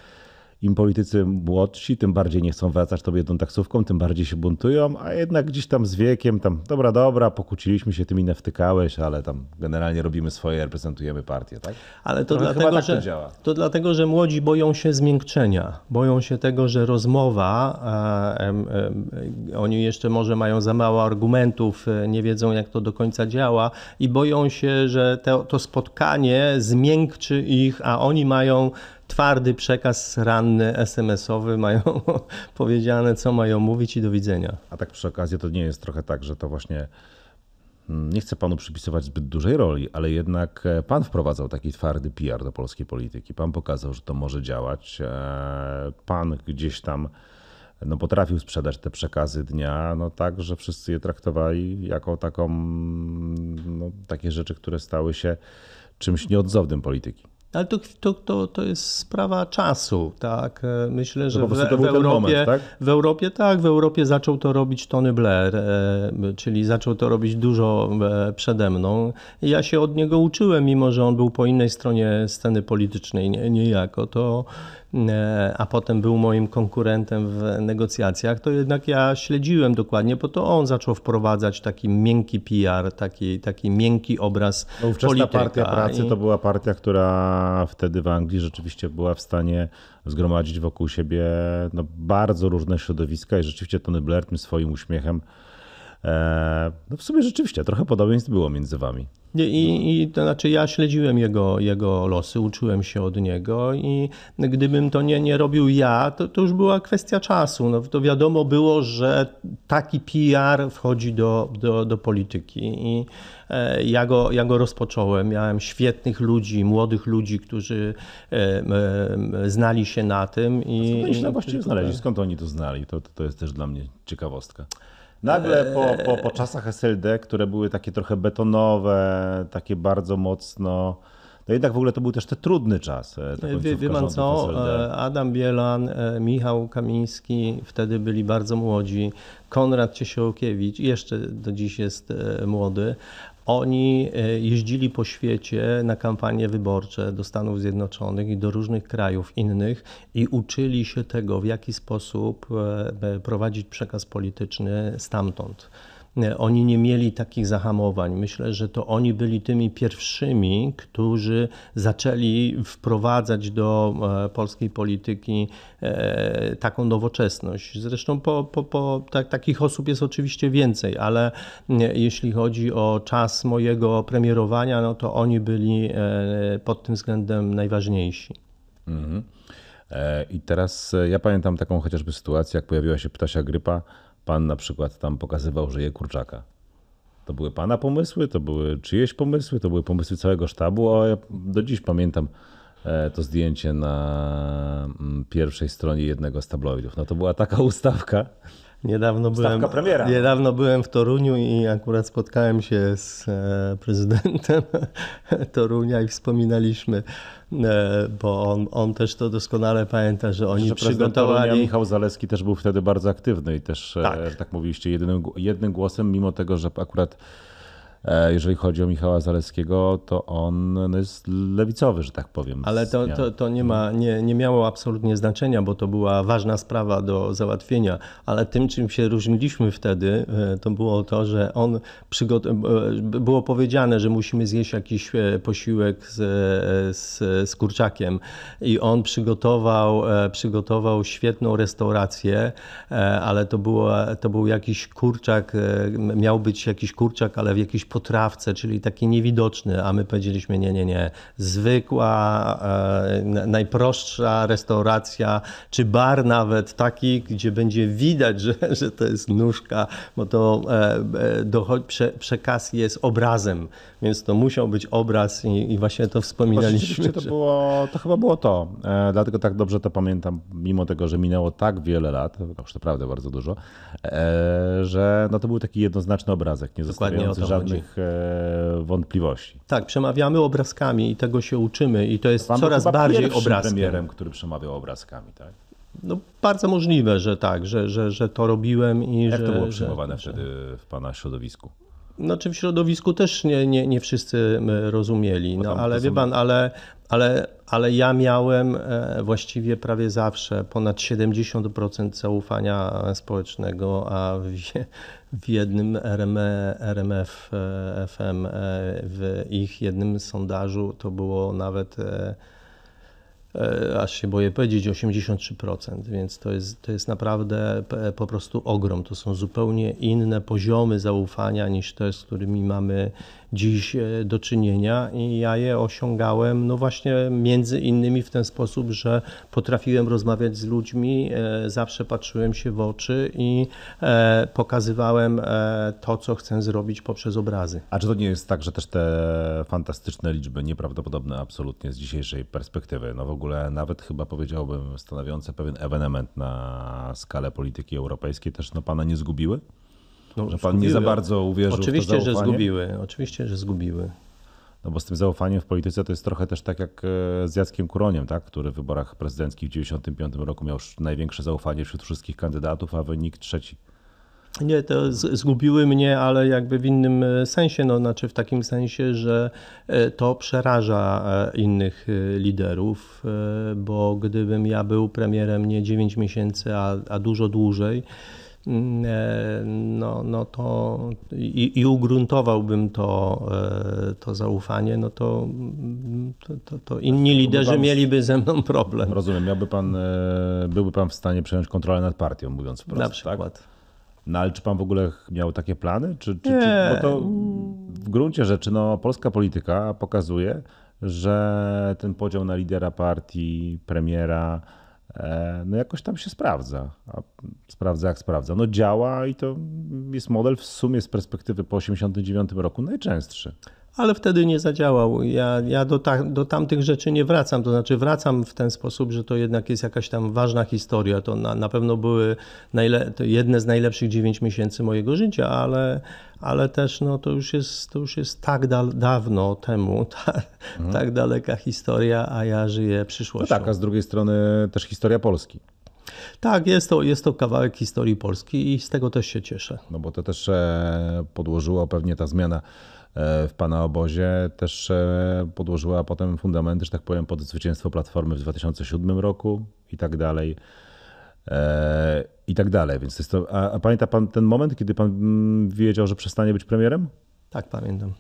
im politycy młodsi, tym bardziej nie chcą wracać tą jedną taksówką, tym bardziej się buntują, a jednak gdzieś tam z wiekiem, tam dobra, dobra, pokłóciliśmy się, ty mi wtykałeś, ale tam generalnie robimy swoje, reprezentujemy partię, tak? Ale to, dlatego, tak że, to, działa. to dlatego, że młodzi boją się zmiękczenia, boją się tego, że rozmowa, a, a, oni jeszcze może mają za mało argumentów, e, nie wiedzą jak to do końca działa i boją się, że te, to spotkanie zmiękczy ich, a oni mają twardy przekaz ranny, SMS-owy, mają powiedziane, co mają mówić i do widzenia. A tak przy okazji to nie jest trochę tak, że to właśnie mm, nie chcę panu przypisywać zbyt dużej roli, ale jednak e, pan wprowadzał taki twardy PR do polskiej polityki. Pan pokazał, że to może działać. E, pan gdzieś tam no, potrafił sprzedać te przekazy dnia, no tak, że wszyscy je traktowali jako taką, mm, no, takie rzeczy, które stały się czymś nieodzownym polityki. Ale to, to, to, to jest sprawa czasu, tak? E, myślę, że no w, w, Europie, moment, tak? w Europie tak, w Europie zaczął to robić Tony Blair, e, czyli zaczął to robić dużo e, przede mną. Ja się od niego uczyłem, mimo że on był po innej stronie sceny politycznej nie, niejako, to E, a potem był moim konkurentem w negocjacjach, to jednak ja śledziłem dokładnie, bo to on zaczął wprowadzać taki miękki PR, taki, taki miękki obraz no, Ówczesna partia pracy i... to była partia, która wtedy w Anglii rzeczywiście była w stanie zgromadzić wokół siebie no, bardzo różne środowiska i rzeczywiście Tony Blair tym swoim uśmiechem E, no w sumie rzeczywiście trochę podobieństw było między wami. I, i to znaczy ja śledziłem jego, jego losy, uczyłem się od niego i gdybym to nie, nie robił ja, to, to już była kwestia czasu. No, to wiadomo było, że taki PR wchodzi do, do, do polityki i e, ja go, ja go rozpocząłem. Miałem świetnych ludzi, młodych ludzi, którzy e, znali się na tym. I, Skąd oni, i, no, znaleźli? Skąd oni to znali? to, to jest też dla mnie ciekawostka. Nagle e, po, po, po czasach SLD, które były takie trochę betonowe, takie bardzo mocno. No jednak w ogóle to był też ten trudny czas. E, ta Wie, wie pan co, SLD. E, Adam Bielan, Michał Kamiński wtedy byli bardzo młodzi. Konrad Ciesiłkiewicz jeszcze do dziś jest młody, oni e, jeździli po świecie na kampanie wyborcze do Stanów Zjednoczonych i do różnych krajów innych i uczyli się tego, w jaki sposób e, prowadzić przekaz polityczny stamtąd. E, oni nie mieli takich zahamowań. Myślę, że to oni byli tymi pierwszymi, którzy zaczęli wprowadzać do e, polskiej polityki e, taką nowoczesność. Zresztą po, po, po tak, takich osób jest oczywiście więcej, ale jeśli chodzi o czas mojego premierowania, no to oni byli pod tym względem najważniejsi. Mhm. I teraz ja pamiętam taką chociażby sytuację, jak pojawiła się ptasia grypa pan na przykład tam pokazywał, że je kurczaka? To były pana pomysły, to były czyjeś pomysły, to były pomysły całego sztabu, a ja do dziś pamiętam e, to zdjęcie na mm, pierwszej stronie jednego z tabloidów. No to była taka ustawka, Niedawno byłem, premiera. niedawno byłem w Toruniu i akurat spotkałem się z e, prezydentem Torunia i wspominaliśmy, e, bo on, on też to doskonale pamięta, że oni że przygotowali. Torunia, Michał Zaleski też był wtedy bardzo aktywny i też, e, tak, tak mówiliście, jednym, jednym głosem, mimo tego, że akurat E, jeżeli chodzi o Michała Zaleskiego, to on no, jest lewicowy, że tak powiem. Ale to, to, to nie, ma, nie, nie miało absolutnie znaczenia, bo to była ważna sprawa do załatwienia. Ale tym, czym się różniliśmy wtedy, e, to było to, że on e, było powiedziane, że musimy zjeść jakiś posiłek z, z, z kurczakiem. I on przygotował, przygotował świetną restaurację, ale to, było, to był jakiś kurczak, miał być jakiś kurczak, ale w jakiś po trawce, czyli taki niewidoczny, a my powiedzieliśmy nie, nie, nie, zwykła, e, najprostsza restauracja, czy bar nawet taki, gdzie będzie widać, że, że to jest nóżka, bo to e, e prze, przekaz jest obrazem, więc to musiał być obraz i, i właśnie to wspominaliśmy. To, było, to chyba było to, e, dlatego tak dobrze to pamiętam, mimo tego, że minęło tak wiele lat, już naprawdę bardzo dużo, e, że no to był taki jednoznaczny obrazek, nie Dokładnie zostawiający żadnych żadnych e, wątpliwości. Tak, przemawiamy obrazkami i tego się uczymy i to jest Pan coraz bardziej obrazkiem. premierem, który przemawiał obrazkami, tak? No, bardzo możliwe, że tak, że, że, że to robiłem i Jak że. Jak to było przyjmowane że, wtedy w pana środowisku? No, czy w środowisku też nie, nie, nie wszyscy rozumieli, no, ale są... wie pan, ale, ale, ale ja miałem e, właściwie prawie zawsze ponad 70% zaufania społecznego, a w jednym RME, RMF FM, e, w ich jednym sondażu to było nawet, e, e, aż się boję powiedzieć, 83%, więc to jest, to jest naprawdę po prostu ogrom. To są zupełnie inne poziomy zaufania niż te, z którymi mamy dziś e, do czynienia i ja je osiągałem no właśnie między innymi w ten sposób, że potrafiłem rozmawiać z ludźmi, e, zawsze patrzyłem się w oczy i e, pokazywałem to, co chcę zrobić poprzez obrazy. A czy to nie jest tak, że też te fantastyczne liczby, nieprawdopodobne absolutnie z dzisiejszej perspektywy, no w ogóle nawet chyba powiedziałbym stanowiące pewien ewenement na skalę polityki europejskiej też no pana nie zgubiły? No, że pan zgubiły. nie za bardzo uwierzył Oczywiście, w to zaufanie? że zgubiły. Oczywiście, że zgubiły. No bo z tym zaufaniem w polityce to jest trochę też tak jak e, z Jackiem Kuroniem, tak? który w wyborach prezydenckich w 1995 roku miał największe zaufanie wśród wszystkich kandydatów, a wynik trzeci. Nie, to zgubiły mnie, ale jakby w innym e, sensie, no, znaczy w takim sensie, że e, to przeraża innych liderów, bo gdybym ja był premierem nie 9 miesięcy, a, a dużo dłużej, Mm, e, no, no to i, i ugruntowałbym to, e, to zaufanie, no to, to, to inni liderzy pan, mieliby ze mną problem. Rozumiem, miałby pan, e, byłby pan w stanie przejąć kontrolę nad partią, mówiąc wprost, Na tak? przykład. Tak? No ale czy pan w ogóle miał takie plany? Czy, czy, czy, bo to w gruncie rzeczy no, polska polityka pokazuje, że ten podział na lidera partii, premiera, E, no jakoś tam się sprawdza. A sprawdza jak sprawdza. No działa i to jest model w sumie z perspektywy po 1989 roku najczęstszy ale wtedy nie zadziałał. Ja, ja do, ta, do tamtych rzeczy nie wracam, to znaczy wracam w ten sposób, że to jednak jest jakaś tam ważna historia. To na, na pewno były najle, jedne z najlepszych 9 miesięcy mojego życia, ale, ale też no, to, już jest, to już jest tak da, dawno temu, ta, mhm. tak daleka historia, a ja żyję przyszłością. No tak, a z drugiej strony też historia Polski. Tak, jest to, jest to kawałek historii Polski i z tego też się cieszę. No bo to też e, podłożyło pewnie ta zmiana E, w pana obozie też e, podłożyła potem fundamenty, że tak powiem, pod zwycięstwo Platformy w 2007 roku i tak dalej. E, I tak dalej. Więc jest to, a, a pamięta pan ten moment, kiedy pan mm, wiedział, że przestanie być premierem? Tak, pamiętam.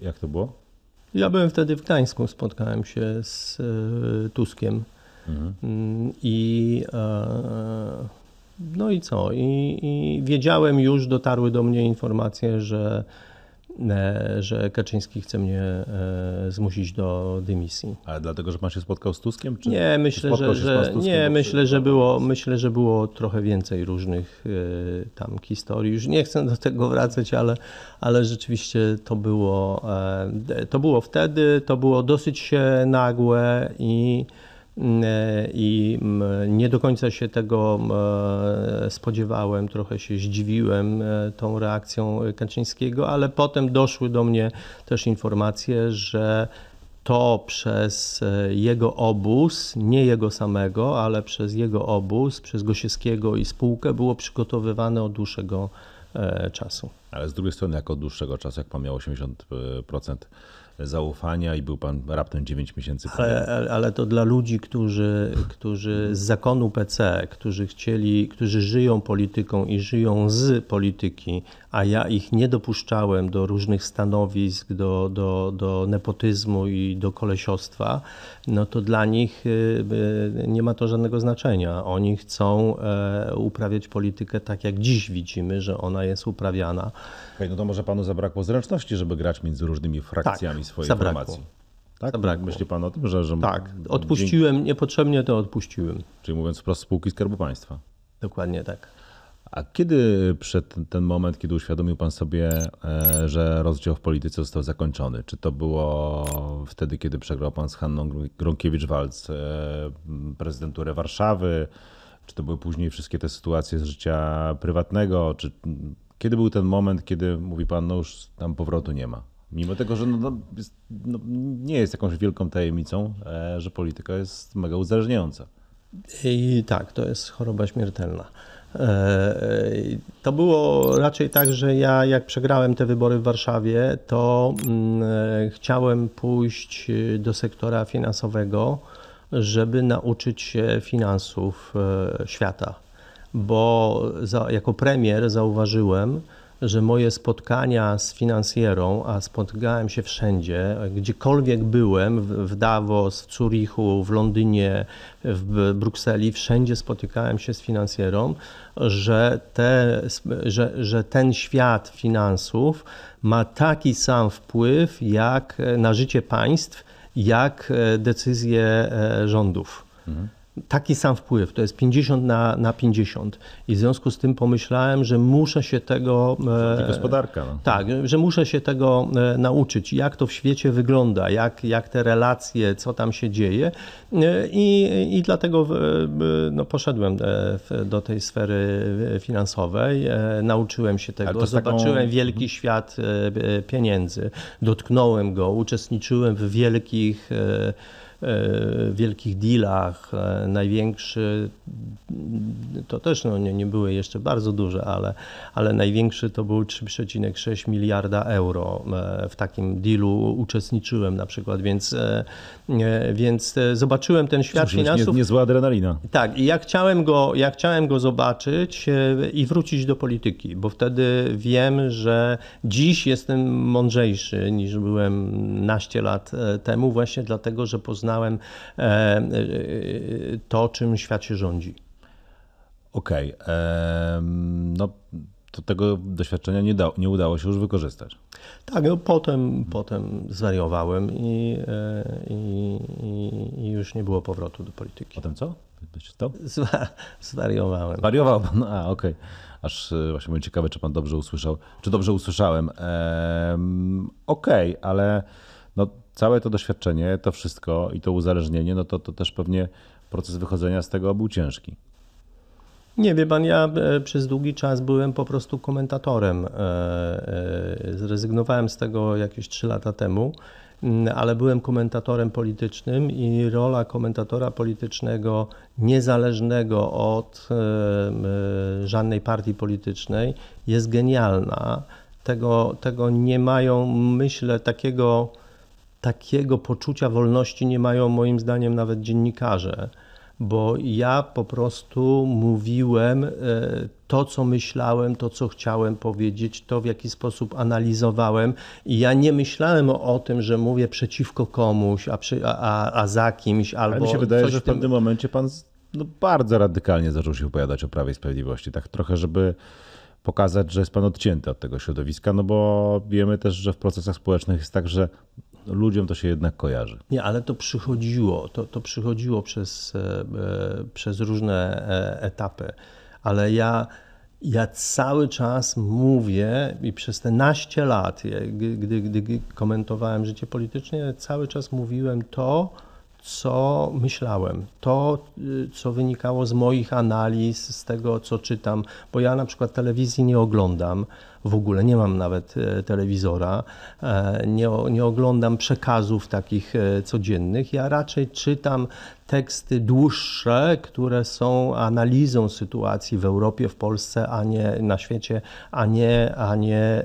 Jak to było? Ja byłem wtedy w Gdańsku, spotkałem się z Tuskiem. Mhm. Mm, I no i co? I, I wiedziałem już, dotarły do mnie informacje, że E, że Kaczyński chce mnie e, zmusić do dymisji. Ale dlatego, że pan się spotkał z Tuskiem? Czy nie, myślę, że, że nie, myślę, że było, myślę, że było trochę więcej różnych e, tam historii. Już nie chcę do tego wracać, ale, ale rzeczywiście to było, to było wtedy, to było dosyć nagłe i i mm, nie do końca się tego mm, e, spodziewałem, trochę się zdziwiłem e, tą reakcją Kaczyńskiego, ale potem doszły do mnie też informacje, że to przez e, jego obóz, nie jego samego, ale przez jego obóz, przez Gosiewskiego i spółkę było przygotowywane od dłuższego czasu. Ale z drugiej strony, jako od dłuższego czasu, jak pan miał 80% zaufania i był pan raptem 9 miesięcy. Ale, ale to dla ludzi, którzy, którzy z zakonu PC, którzy chcieli, którzy żyją polityką i żyją z polityki, a ja ich nie dopuszczałem do różnych stanowisk, do, do, do nepotyzmu i do kolesiostwa, no to dla nich y, y, nie ma to żadnego znaczenia. Oni chcą e, uprawiać politykę tak, jak dziś widzimy, że ona jest uprawiana. Okay, no to może panu zabrakło zręczności, żeby grać między różnymi frakcjami. Tak, swojej Zabrakło. formacji. Tak? Zabrakło. Myśli Pan o tym, że... że tak, odpuściłem, dzięki... niepotrzebnie to odpuściłem. Czyli mówiąc wprost, spółki Skarbu Państwa. Dokładnie tak. A kiedy przed ten moment, kiedy uświadomił Pan sobie, e, że rozdział w polityce został zakończony? Czy to było wtedy, kiedy przegrał Pan z Hanną Gronkiewicz-Walc e, prezydenturę Warszawy? Czy to były później wszystkie te sytuacje z życia prywatnego? Czy kiedy był ten moment, kiedy mówi Pan, no już tam powrotu nie ma? Mimo tego, że no, no, jest, no, nie jest jakąś wielką tajemnicą, e, że polityka jest mega uzależniająca. I tak, to jest choroba śmiertelna. E, e, to było raczej tak, że ja jak przegrałem te wybory w Warszawie, to mm, chciałem pójść do sektora finansowego, żeby nauczyć się finansów świata. Bo za, jako premier zauważyłem, że moje spotkania z finansjerą, a spotkałem się wszędzie, gdziekolwiek byłem, w Davos, w Zurichu, w Londynie, w Brukseli, wszędzie spotykałem się z finansjerą, że, te, że, że ten świat finansów ma taki sam wpływ jak e, na życie państw, jak e, decyzje e, rządów. Mhm taki sam wpływ, to jest 50 na, na 50. I w związku z tym pomyślałem, że muszę się tego. E, gospodarka. No. Tak, że muszę się tego e, nauczyć, jak to w świecie wygląda, jak, jak te relacje, co tam się dzieje. E, I, i dlatego no, poszedłem do tej sfery finansowej, nauczyłem się tego, zobaczyłem taką... Mhm. wielki świat pieniędzy, dotknąłem go, uczestniczyłem w wielkich. E, wielkich dealach. E, największy, to też no, nie, nie były jeszcze bardzo duże, ale, ale największy to był 3,6 miliarda euro. E, w takim dealu uczestniczyłem na przykład, więc, więc zobaczyłem ten świat Cóż, finansów. Nie, niezła adrenalina. Tak, i ja chciałem, go, ja chciałem go zobaczyć i wrócić do polityki, bo wtedy wiem, że dziś jestem mądrzejszy niż byłem naście lat temu, właśnie dlatego, że poznałem poznałem e, e, to, czym świat się rządzi. Okej. Okay. No to tego doświadczenia nie, da, nie udało się już wykorzystać. Tak, no potem, potem zwariowałem i, e, i, i, już nie było powrotu do polityki. Potem co? Stał? Zwa, zwariowałem. Zwariował pan, a okej. Okay. Aż właśnie byłem ciekawy, czy pan dobrze usłyszał, czy dobrze usłyszałem. Ehm, okej, okay, ale no, całe to doświadczenie, to wszystko i to uzależnienie, no to, to też pewnie proces wychodzenia z tego był ciężki. Nie, wie pan, ja e, przez długi czas byłem po prostu komentatorem. E, e, zrezygnowałem z tego jakieś 3 lata temu, mm, ale byłem komentatorem politycznym i rola komentatora politycznego niezależnego od żadnej partii politycznej jest genialna. Tego, tego nie mają, myślę, takiego takiego poczucia wolności nie mają moim zdaniem nawet dziennikarze, bo ja po prostu mówiłem e, to, co myślałem, to, co chciałem powiedzieć, to, w jaki sposób analizowałem. I ja nie myślałem o, tym, że mówię przeciwko komuś, a, przy, a, a za kimś. Albo Ale mi się wydaje, że w pewnym momencie pan no, bardzo radykalnie zaczął się wypowiadać o Prawie i Sprawiedliwości. Tak trochę, żeby pokazać, że jest pan odcięty od tego środowiska, no bo wiemy też, że w procesach społecznych jest tak, że no, ludziom to się jednak kojarzy. Nie, ale to przychodziło, to, to przychodziło przez, e, przez różne e, etapy. Ale ja, ja cały czas mówię i przez te naście lat, gdy, gdy, gdy komentowałem życie polityczne, cały czas mówiłem to, co myślałem, to, y, co wynikało z moich analiz, z tego, co czytam, bo ja na przykład telewizji nie oglądam, w ogóle nie mam nawet e, telewizora, e, nie, nie oglądam przekazów takich e, codziennych. Ja raczej czytam teksty dłuższe, które są analizą sytuacji w Europie, w Polsce, a nie na świecie, a nie, a nie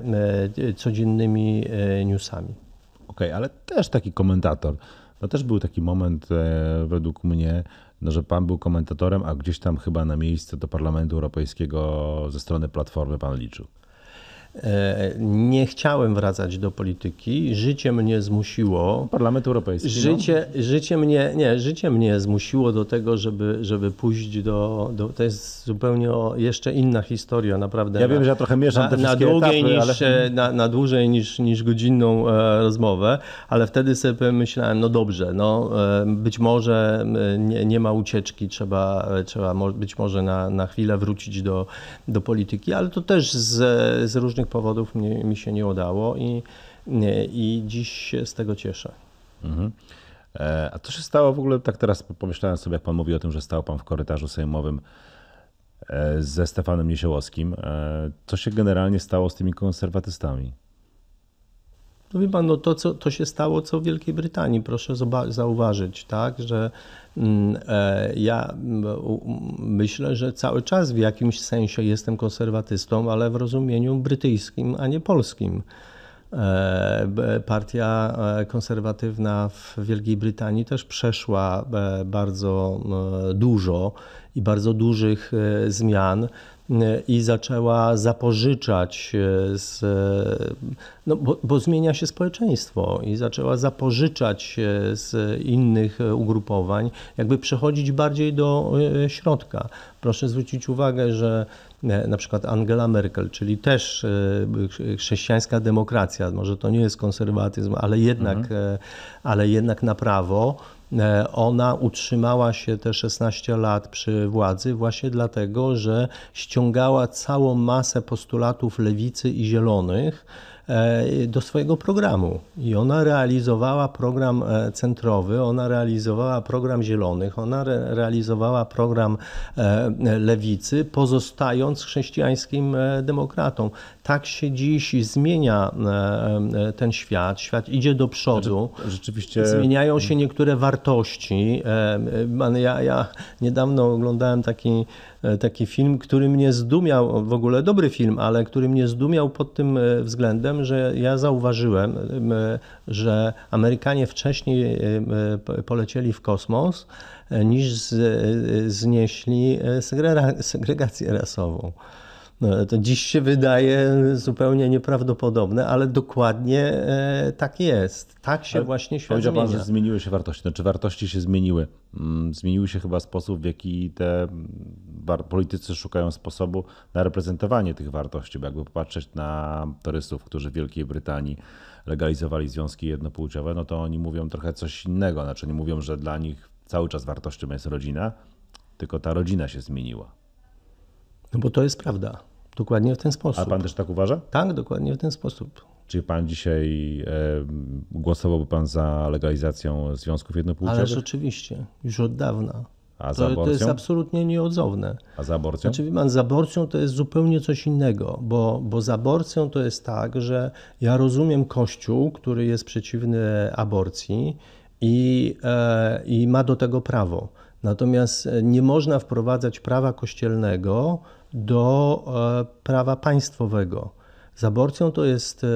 codziennymi newsami. Okej, okay, ale też taki komentator to też był taki moment e, według mnie, no, że pan był komentatorem, a gdzieś tam chyba na miejsce do Parlamentu Europejskiego ze strony Platformy pan liczył. Nie chciałem wracać do polityki. Życie mnie zmusiło. Parlament Europejski. No. Życie, no? życie, mnie, nie, życie mnie zmusiło do tego, żeby, żeby pójść do, do To jest zupełnie o, jeszcze inna historia, naprawdę. Ja na, wiem, że ja trochę mieszam na, te wszystkie na etapy, niż, ale... E, na, na dłużej niż, niż godzinną e, rozmowę, ale wtedy sobie myślałem, no dobrze, no, e, być może nie, nie ma ucieczki, trzeba, trzeba mo być może na, na chwilę wrócić do, do polityki, ale to też z, z różnych różnych powodów mi, mi się nie udało i, i dziś się z tego cieszę. Mhm. E, a co się stało w ogóle, tak teraz pomyślałem sobie, jak pan mówi o tym, że stał pan w korytarzu sejmowym e, ze Stefanem Niesiełowskim. E, co się generalnie stało z tymi konserwatystami? No wie pan, no to, co, to się stało co w Wielkiej Brytanii, proszę zauważyć, tak, że mm, e, ja myślę, że cały czas w jakimś sensie jestem konserwatystą, ale w rozumieniu brytyjskim, a nie polskim. E, partia e, konserwatywna w Wielkiej Brytanii też przeszła bardzo dużo i bardzo dużych zmian. E, i zaczęła zapożyczać, e, z, e, no bo, bo, zmienia się społeczeństwo i zaczęła zapożyczać z innych ugrupowań, jakby przechodzić bardziej do środka. Proszę zwrócić uwagę, że na przykład Angela Merkel, czyli też chrześcijańska demokracja, może to nie jest konserwatyzm, ale jednak, mhm. ale jednak na prawo, E, ona utrzymała się te 16 lat przy władzy właśnie dlatego, że ściągała całą masę postulatów lewicy i zielonych, E, do swojego programu i ona realizowała program e, centrowy, ona realizowała program Zielonych, ona re realizowała program e, Lewicy, pozostając chrześcijańskim demokratą. Tak się dziś zmienia ten świat, świat idzie do przodu, Rzeczywiście... zmieniają się niektóre wartości. Ja, ja niedawno oglądałem taki E, taki film, który mnie zdumiał, w ogóle dobry film, ale który mnie zdumiał pod tym e, względem, że ja zauważyłem, e, że Amerykanie wcześniej polecieli w kosmos niż znieśli segregację rasową. No, to dziś się wydaje zupełnie nieprawdopodobne, ale dokładnie e, tak jest. Tak się ale właśnie świat zmienia. Pan, że zmieniły się wartości. Czy znaczy, wartości się zmieniły. Mm, Zmienił się chyba sposób, w jaki te mm, politycy szukają sposobu na reprezentowanie tych wartości. Bo jakby popatrzeć na turystów, którzy w Wielkiej Brytanii legalizowali związki jednopłciowe, no to oni mówią trochę coś innego. Znaczy, mówią, że dla nich cały czas wartością jest rodzina, tylko ta rodzina się zmieniła. No bo to jest prawda. Dokładnie w ten sposób. A pan też tak uważa? Tak, dokładnie w ten sposób. Czy pan dzisiaj e, głosowałby pan za legalizacją związków jednopłciowych? Ale rzeczywiście, już od dawna. A za aborcją? To jest absolutnie nieodzowne. A za aborcją? Znaczy, pan, z aborcją to jest zupełnie coś innego, bo, bo z aborcją to jest tak, że ja rozumiem Kościół, który jest przeciwny aborcji i, e, i ma do tego prawo. Natomiast e, nie można wprowadzać prawa kościelnego do e, prawa państwowego. Z aborcją to jest, e,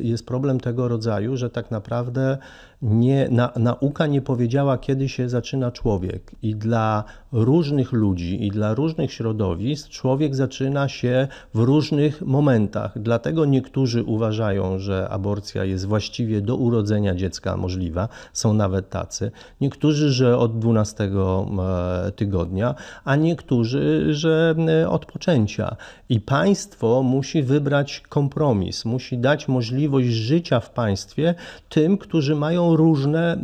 jest problem tego rodzaju, że tak naprawdę nie, na, nauka nie powiedziała, kiedy się zaczyna człowiek. I dla różnych ludzi, i dla różnych środowisk człowiek zaczyna się w różnych momentach. Dlatego niektórzy uważają, że aborcja jest właściwie do urodzenia dziecka możliwa, są nawet tacy. Niektórzy, że od 12 e, tygodnia, a niektórzy, że e, od poczęcia. I państwo musi wybrać kompromis, musi dać możliwość życia w państwie tym, którzy mają różne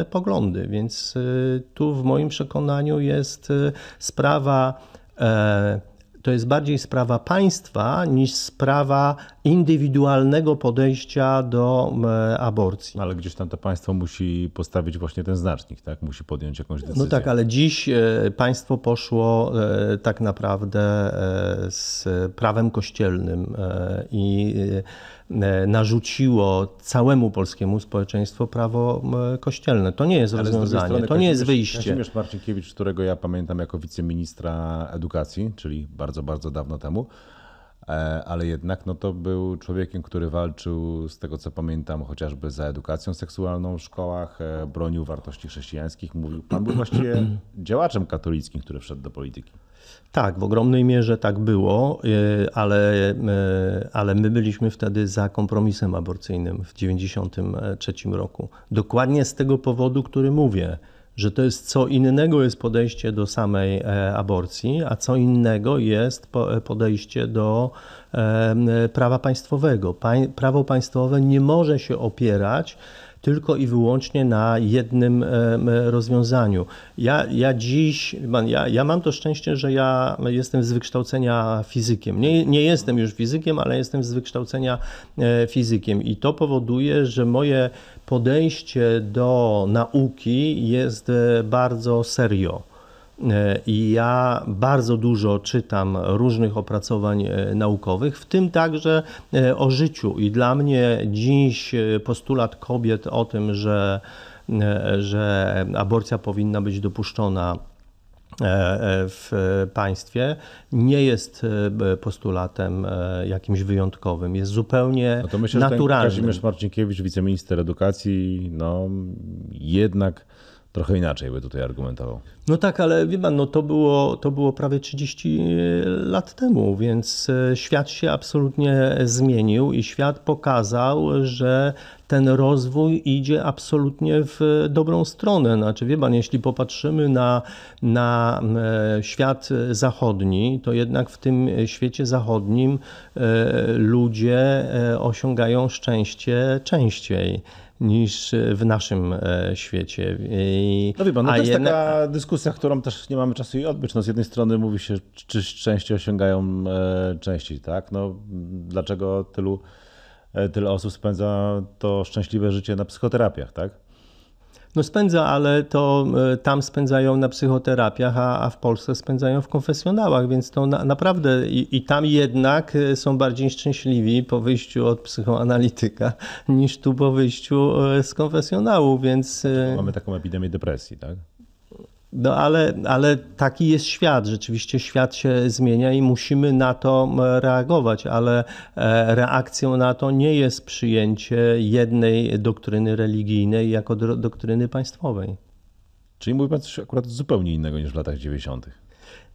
e, poglądy, więc e, tu w moim przekonaniu jest e, sprawa to jest bardziej sprawa państwa niż sprawa indywidualnego podejścia do aborcji. Ale gdzieś tam to państwo musi postawić właśnie ten znacznik, tak? Musi podjąć jakąś no decyzję. No tak, ale dziś państwo poszło tak naprawdę z prawem kościelnym i E, narzuciło całemu polskiemu społeczeństwu prawo kościelne. To nie jest Ale rozwiązanie, strony, to nie jest wyjście. Kazimierz Marcinkiewicz, którego ja pamiętam jako wiceministra edukacji, czyli bardzo, bardzo dawno temu, e, ale jednak no to był człowiekiem, który walczył, z tego co pamiętam, chociażby za edukacją seksualną w szkołach, e, bronił wartości chrześcijańskich. Mówił, pan był właściwie działaczem katolickim, który wszedł do polityki. Tak, w ogromnej mierze tak było, e, ale, e, ale my byliśmy wtedy za kompromisem aborcyjnym w 1993 roku. Dokładnie z tego powodu, który mówię, że to jest co innego jest podejście do samej e, aborcji, a co innego jest podejście do prawa państwowego. Prawo państwowe nie może się opierać tylko i wyłącznie na jednym rozwiązaniu. Ja, ja dziś, ja, ja mam to szczęście, że ja jestem z wykształcenia fizykiem. Nie, nie jestem już fizykiem, ale jestem z wykształcenia e, fizykiem i to powoduje, że moje podejście do nauki jest e, bardzo serio. E, I Ja bardzo dużo czytam różnych opracowań e, naukowych, w tym także e, o życiu. I dla mnie dziś postulat kobiet o tym, że, że aborcja powinna być dopuszczona w państwie nie jest postulatem jakimś wyjątkowym, jest zupełnie no to myślę, naturalnym. Że ten Kazimierz Marcinkiewicz, wiceminister edukacji, no jednak trochę inaczej by tutaj argumentował. No tak, ale wie pan, no to, było, to było prawie 30 lat temu, więc e, świat się absolutnie zmienił i świat pokazał, że ten rozwój idzie absolutnie w dobrą stronę. Znaczy, wie pan, jeśli popatrzymy na, na e, świat zachodni, to jednak w tym świecie zachodnim e, ludzie osiągają szczęście częściej niż e, w naszym e, świecie. I... No wie pan, no to jest jedna... taka dyskusja, którą też nie mamy czasu i odbyć. No z jednej strony mówi się, czy szczęście osiągają e, częściej, tak? No, dlaczego tylu, tyle osób spędza to szczęśliwe życie na psychoterapiach, tak? no spędza, ale to e, tam spędzają na psychoterapiach, a, a w Polsce spędzają w konfesjonałach, więc to na, naprawdę i, i, tam jednak e, są bardziej szczęśliwi po wyjściu od psychoanalityka niż tu po wyjściu e, z konfesjonału, więc... Mamy taką epidemię depresji, tak? No ale, ale taki jest świat. Rzeczywiście świat się zmienia i musimy na to reagować, ale e, reakcją na to nie jest przyjęcie jednej doktryny religijnej jako doktryny państwowej. Czyli mówi pan coś akurat zupełnie innego niż w latach 90.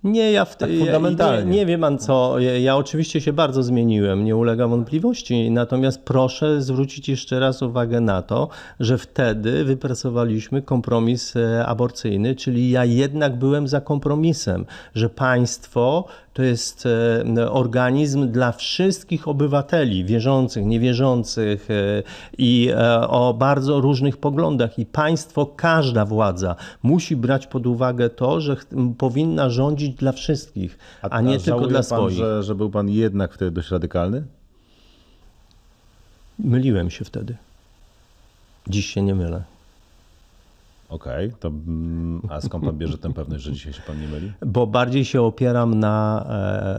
Nie, ja w, tak fundamentalnie. Nie, nie wie co. Ja, ja oczywiście się bardzo zmieniłem, nie ulega wątpliwości. Natomiast proszę zwrócić jeszcze raz uwagę na to, że wtedy wypracowaliśmy kompromis e, aborcyjny, czyli ja jednak byłem za kompromisem, że państwo to jest e, organizm dla wszystkich obywateli, wierzących, niewierzących e, i e, o bardzo różnych poglądach. I państwo, każda władza musi brać pod uwagę to, że powinna rządzić dla wszystkich, a, a nie a tylko dla pan, swoich. Że, że był pan jednak wtedy dość radykalny? Myliłem się wtedy. Dziś się nie mylę. Okej, okay, to mm, a skąd pan bierze tę pewność, że dzisiaj się pan nie myli? Bo bardziej się opieram na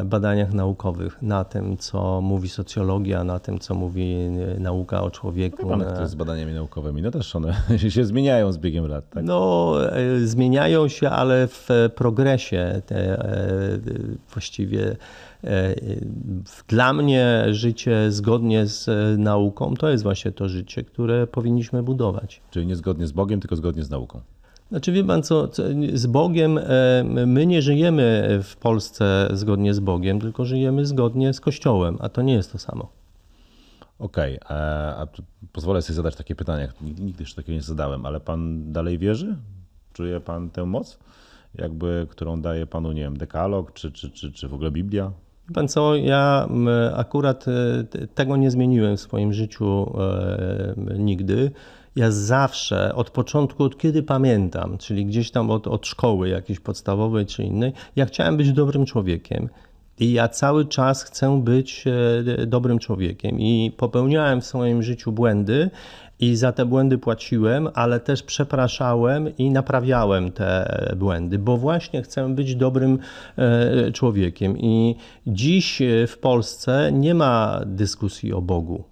e, badaniach naukowych, na tym, co mówi socjologia, na tym, co mówi e, nauka o człowieku. No pan, na... to z badaniami naukowymi, no też one się zmieniają z biegiem lat, tak? No, e, zmieniają się, ale w progresie te, właściwie E, e, dla mnie życie zgodnie z e, nauką to jest właśnie to życie, które powinniśmy budować. Czyli nie zgodnie z Bogiem, tylko zgodnie z nauką. Znaczy wie pan co, co, z Bogiem, my nie żyjemy w Polsce zgodnie z Bogiem, tylko żyjemy zgodnie z Kościołem, a to nie jest to samo. Okej, okay, a pozwolę sobie zadać takie pytanie, nigdy jeszcze takiego nie zadałem, ale pan dalej wierzy? Czuje pan tę moc, jakby, którą daje panu, nie wiem, dekalog, czy, czy, czy, czy w ogóle Biblia? Pan co, ja akurat e, tego nie zmieniłem w swoim życiu e, nigdy. Ja zawsze, od początku, od kiedy pamiętam, czyli gdzieś tam od, od szkoły jakiejś podstawowej czy innej, ja chciałem być dobrym człowiekiem. I ja cały czas chcę być e, dobrym człowiekiem i popełniałem w swoim życiu błędy i za te błędy płaciłem, ale też przepraszałem i naprawiałem te błędy, bo właśnie chcę być dobrym e, człowiekiem. I dziś e, w Polsce nie ma dyskusji o Bogu.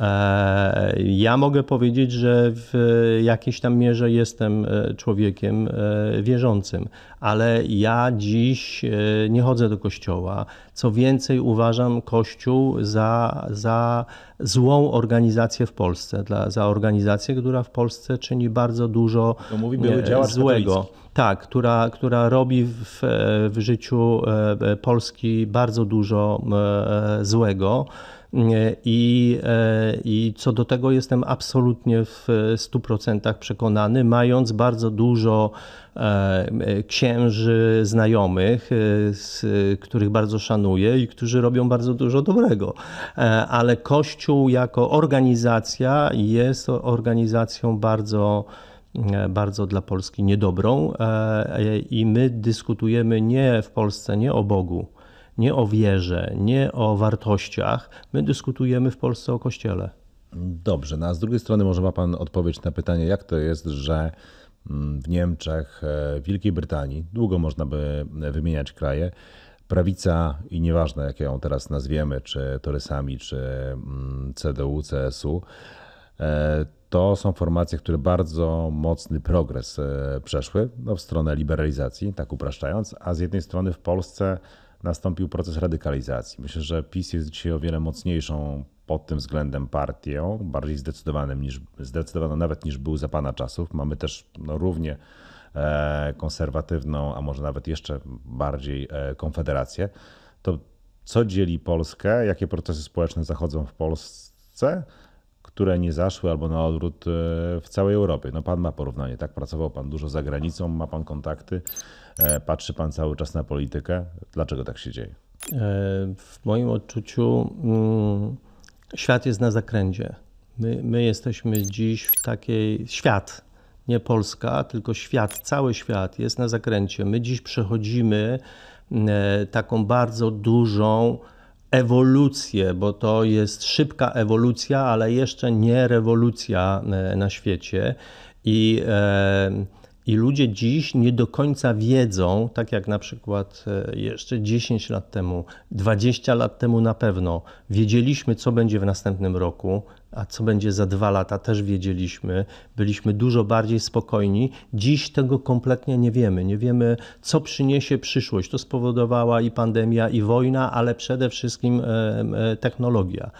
E, ja mogę powiedzieć, że w jakiejś tam mierze jestem e, człowiekiem e, wierzącym, ale ja dziś nie chodzę do kościoła. Co więcej, uważam kościół za, za złą organizację w Polsce, dla, za organizację, która w Polsce czyni bardzo dużo to mówi złego. Tak, która, która robi w, w życiu Polski bardzo dużo złego. I, e, I co do tego jestem absolutnie w 100% przekonany, mając bardzo dużo e, księży znajomych, e, których bardzo szanuję i którzy robią bardzo dużo dobrego. Ale Kościół jako organizacja jest organizacją bardzo bardzo dla Polski niedobrą i my dyskutujemy nie w Polsce, nie o Bogu, nie o wierze, nie o wartościach. My dyskutujemy w Polsce o Kościele. Dobrze, no a z drugiej strony może ma Pan odpowiedź na pytanie, jak to jest, że mm, w Niemczech, e, w Wielkiej Brytanii, długo można by e, wymieniać kraje, prawica i nieważne jak ją teraz nazwiemy, czy Torysami, czy mm, CDU, CSU, e, to są formacje, które bardzo mocny progres przeszły no, w stronę liberalizacji, tak upraszczając, a z jednej strony w Polsce nastąpił proces radykalizacji. Myślę, że PiS jest dzisiaj o wiele mocniejszą pod tym względem partią, bardziej zdecydowanym niż, zdecydowaną nawet niż był za pana czasów. Mamy też no, równie e, konserwatywną, a może nawet jeszcze bardziej e, konfederację. To co dzieli Polskę, jakie procesy społeczne zachodzą w Polsce, które nie zaszły albo na odwrót e, w całej Europie. No pan ma porównanie, tak? Pracował pan dużo za granicą, ma pan kontakty. E, patrzy pan cały czas na politykę. Dlaczego tak się dzieje? E, w moim odczuciu mm, świat jest na zakręcie. My, my jesteśmy dziś w takiej. Świat, nie Polska, tylko świat, cały świat jest na zakręcie. My dziś przechodzimy mm, e, taką bardzo dużą ewolucję, bo to jest szybka ewolucja, ale jeszcze nie rewolucja na świecie. I. I ludzie dziś nie do końca wiedzą, tak jak na przykład e, jeszcze 10 lat temu, 20 lat temu na pewno, wiedzieliśmy, co będzie w następnym roku, a co będzie za dwa lata, też wiedzieliśmy. Byliśmy dużo bardziej spokojni. Dziś tego kompletnie nie wiemy. Nie wiemy, co przyniesie przyszłość. To spowodowała i pandemia, i wojna, ale przede wszystkim e, e, technologia.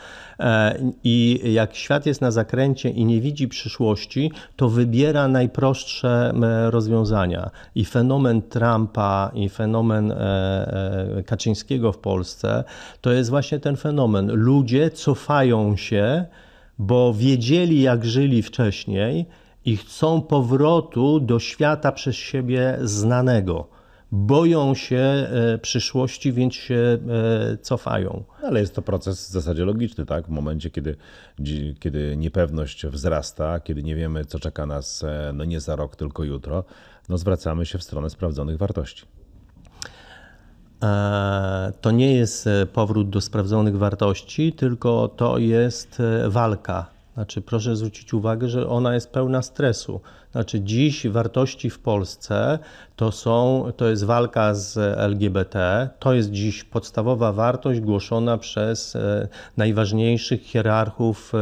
E, I jak świat jest na zakręcie i nie widzi przyszłości, to wybiera najprostsze rozwiązania. I fenomen Trumpa, i fenomen Kaczyńskiego w Polsce to jest właśnie ten fenomen. Ludzie cofają się, bo wiedzieli, jak żyli wcześniej i chcą powrotu do świata przez siebie znanego. Boją się e, przyszłości, więc się e, cofają. Ale jest to proces w zasadzie logiczny, tak? W momencie, kiedy, kiedy niepewność wzrasta, kiedy nie wiemy, co czeka nas e, no nie za rok, tylko jutro, no zwracamy się w stronę sprawdzonych wartości. E, to nie jest e, powrót do sprawdzonych wartości, tylko to jest e, walka. Znaczy, proszę zwrócić uwagę, że ona jest pełna stresu. Znaczy dziś wartości w Polsce to są, to jest walka z LGBT, to jest dziś podstawowa wartość głoszona przez e, najważniejszych hierarchów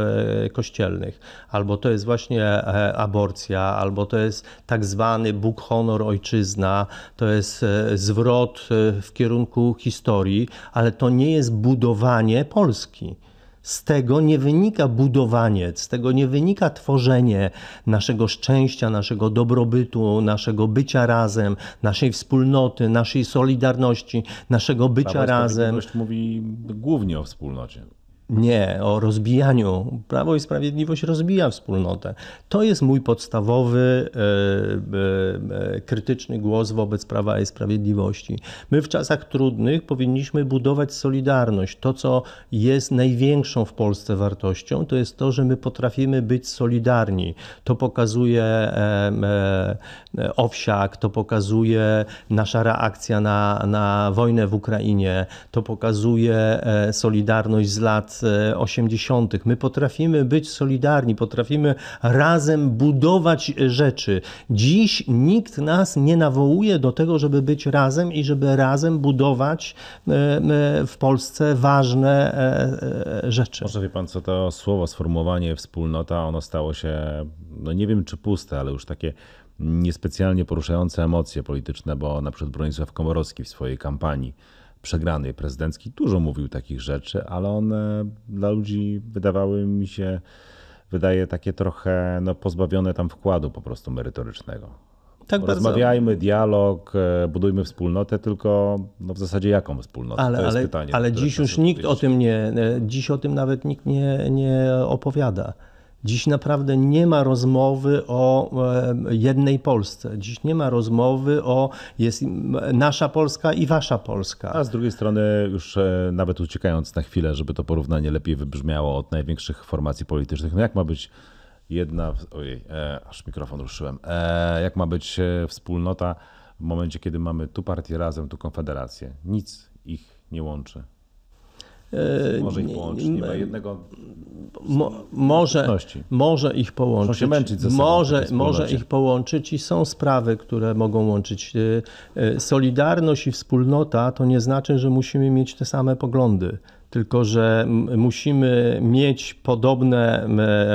e, kościelnych. Albo to jest właśnie e, aborcja, albo to jest tak zwany Bóg, honor, ojczyzna, to jest zwrot w kierunku historii, ale to nie jest budowanie Polski. Z tego nie wynika budowanie, z tego nie wynika tworzenie naszego szczęścia, naszego dobrobytu, naszego bycia razem, naszej wspólnoty, naszej solidarności, naszego bycia Prawo razem. mówi głównie o wspólnocie nie, o rozbijaniu. Prawo i Sprawiedliwość rozbija wspólnotę. To jest mój podstawowy e, e, e, krytyczny głos wobec Prawa i Sprawiedliwości. My w czasach trudnych powinniśmy budować solidarność. To, co jest największą w Polsce wartością, to jest to, że my potrafimy być solidarni. To pokazuje Owsiak, to pokazuje nasza reakcja na, na wojnę w Ukrainie, to pokazuje solidarność z lat 80. My potrafimy być solidarni, potrafimy razem budować rzeczy. Dziś nikt nas nie nawołuje do tego, żeby być razem i żeby razem budować e, e, w Polsce ważne e, rzeczy. Może wie pan, co to słowo, sformułowanie wspólnota, ono stało się, no nie wiem czy puste, ale już takie niespecjalnie poruszające emocje polityczne, bo na przykład Bronisław Komorowski w swojej kampanii przegrany prezydencki dużo mówił takich rzeczy, ale one dla ludzi wydawały mi się, wydaje takie trochę no, pozbawione tam wkładu po prostu merytorycznego. Tak Rozmawiajmy, bardzo. dialog, e, budujmy wspólnotę, tylko no, w zasadzie jaką wspólnotę? Ale, to jest ale, pytanie. Ale dziś już nikt powiedzieć. o tym nie, e, dziś o tym nawet nikt nie, nie opowiada. Dziś naprawdę nie ma rozmowy o e, jednej Polsce. Dziś nie ma rozmowy o jest nasza Polska i wasza Polska. A z drugiej strony, już e, nawet uciekając na chwilę, żeby to porównanie lepiej wybrzmiało od największych formacji politycznych, no jak ma być jedna. Ojej, e, aż mikrofon ruszyłem. E, jak ma być e, wspólnota w momencie, kiedy mamy tu partię razem, tu konfederację? Nic ich nie łączy. E, może ich połączyć, nie ma jednego. Mo, może, może ich połączyć. się ze sobą może, tak może ich połączyć i są sprawy, które mogą łączyć. E, e, solidarność i wspólnota to nie znaczy, że musimy mieć te same poglądy tylko że musimy mieć podobne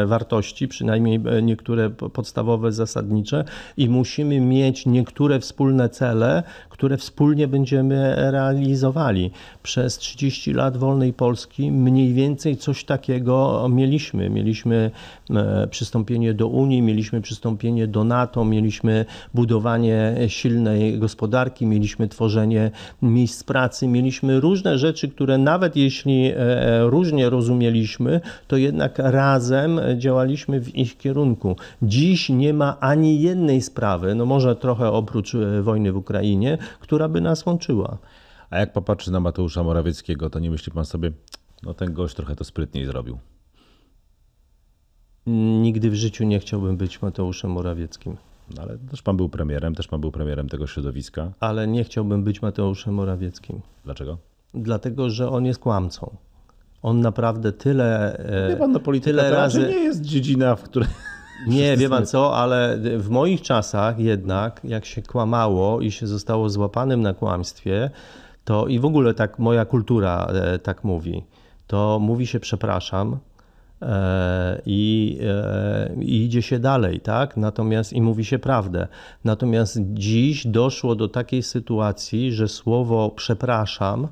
wartości, przynajmniej niektóre podstawowe, zasadnicze, i musimy mieć niektóre wspólne cele, które wspólnie będziemy realizowali. Przez 30 lat wolnej Polski mniej więcej coś takiego mieliśmy. Mieliśmy e, przystąpienie do Unii, mieliśmy przystąpienie do NATO, mieliśmy budowanie silnej gospodarki, mieliśmy tworzenie miejsc pracy, mieliśmy różne rzeczy, które nawet jeśli e, różnie rozumieliśmy, to jednak razem działaliśmy w ich kierunku. Dziś nie ma ani jednej sprawy, no może trochę oprócz e, wojny w Ukrainie, która by nas łączyła. A jak popatrzy na Mateusza Morawieckiego, to nie myśli pan sobie, no ten gość trochę to sprytniej zrobił. Nigdy w życiu nie chciałbym być Mateuszem Morawieckim. No ale też pan był premierem, też pan był premierem tego środowiska. Ale nie chciałbym być Mateuszem Morawieckim. Dlaczego? Dlatego, że on jest kłamcą. On naprawdę tyle. E, pan, no polityka tyle znaczy razy... nie jest dziedzina, w której nie, wie pan co, ale w moich czasach jednak, jak się kłamało i się zostało złapanym na kłamstwie, to i w ogóle tak moja kultura e, tak mówi, to mówi się przepraszam, e, i, e, i, idzie się dalej, tak? Natomiast i mówi się prawdę. Natomiast dziś doszło do takiej sytuacji, że słowo przepraszam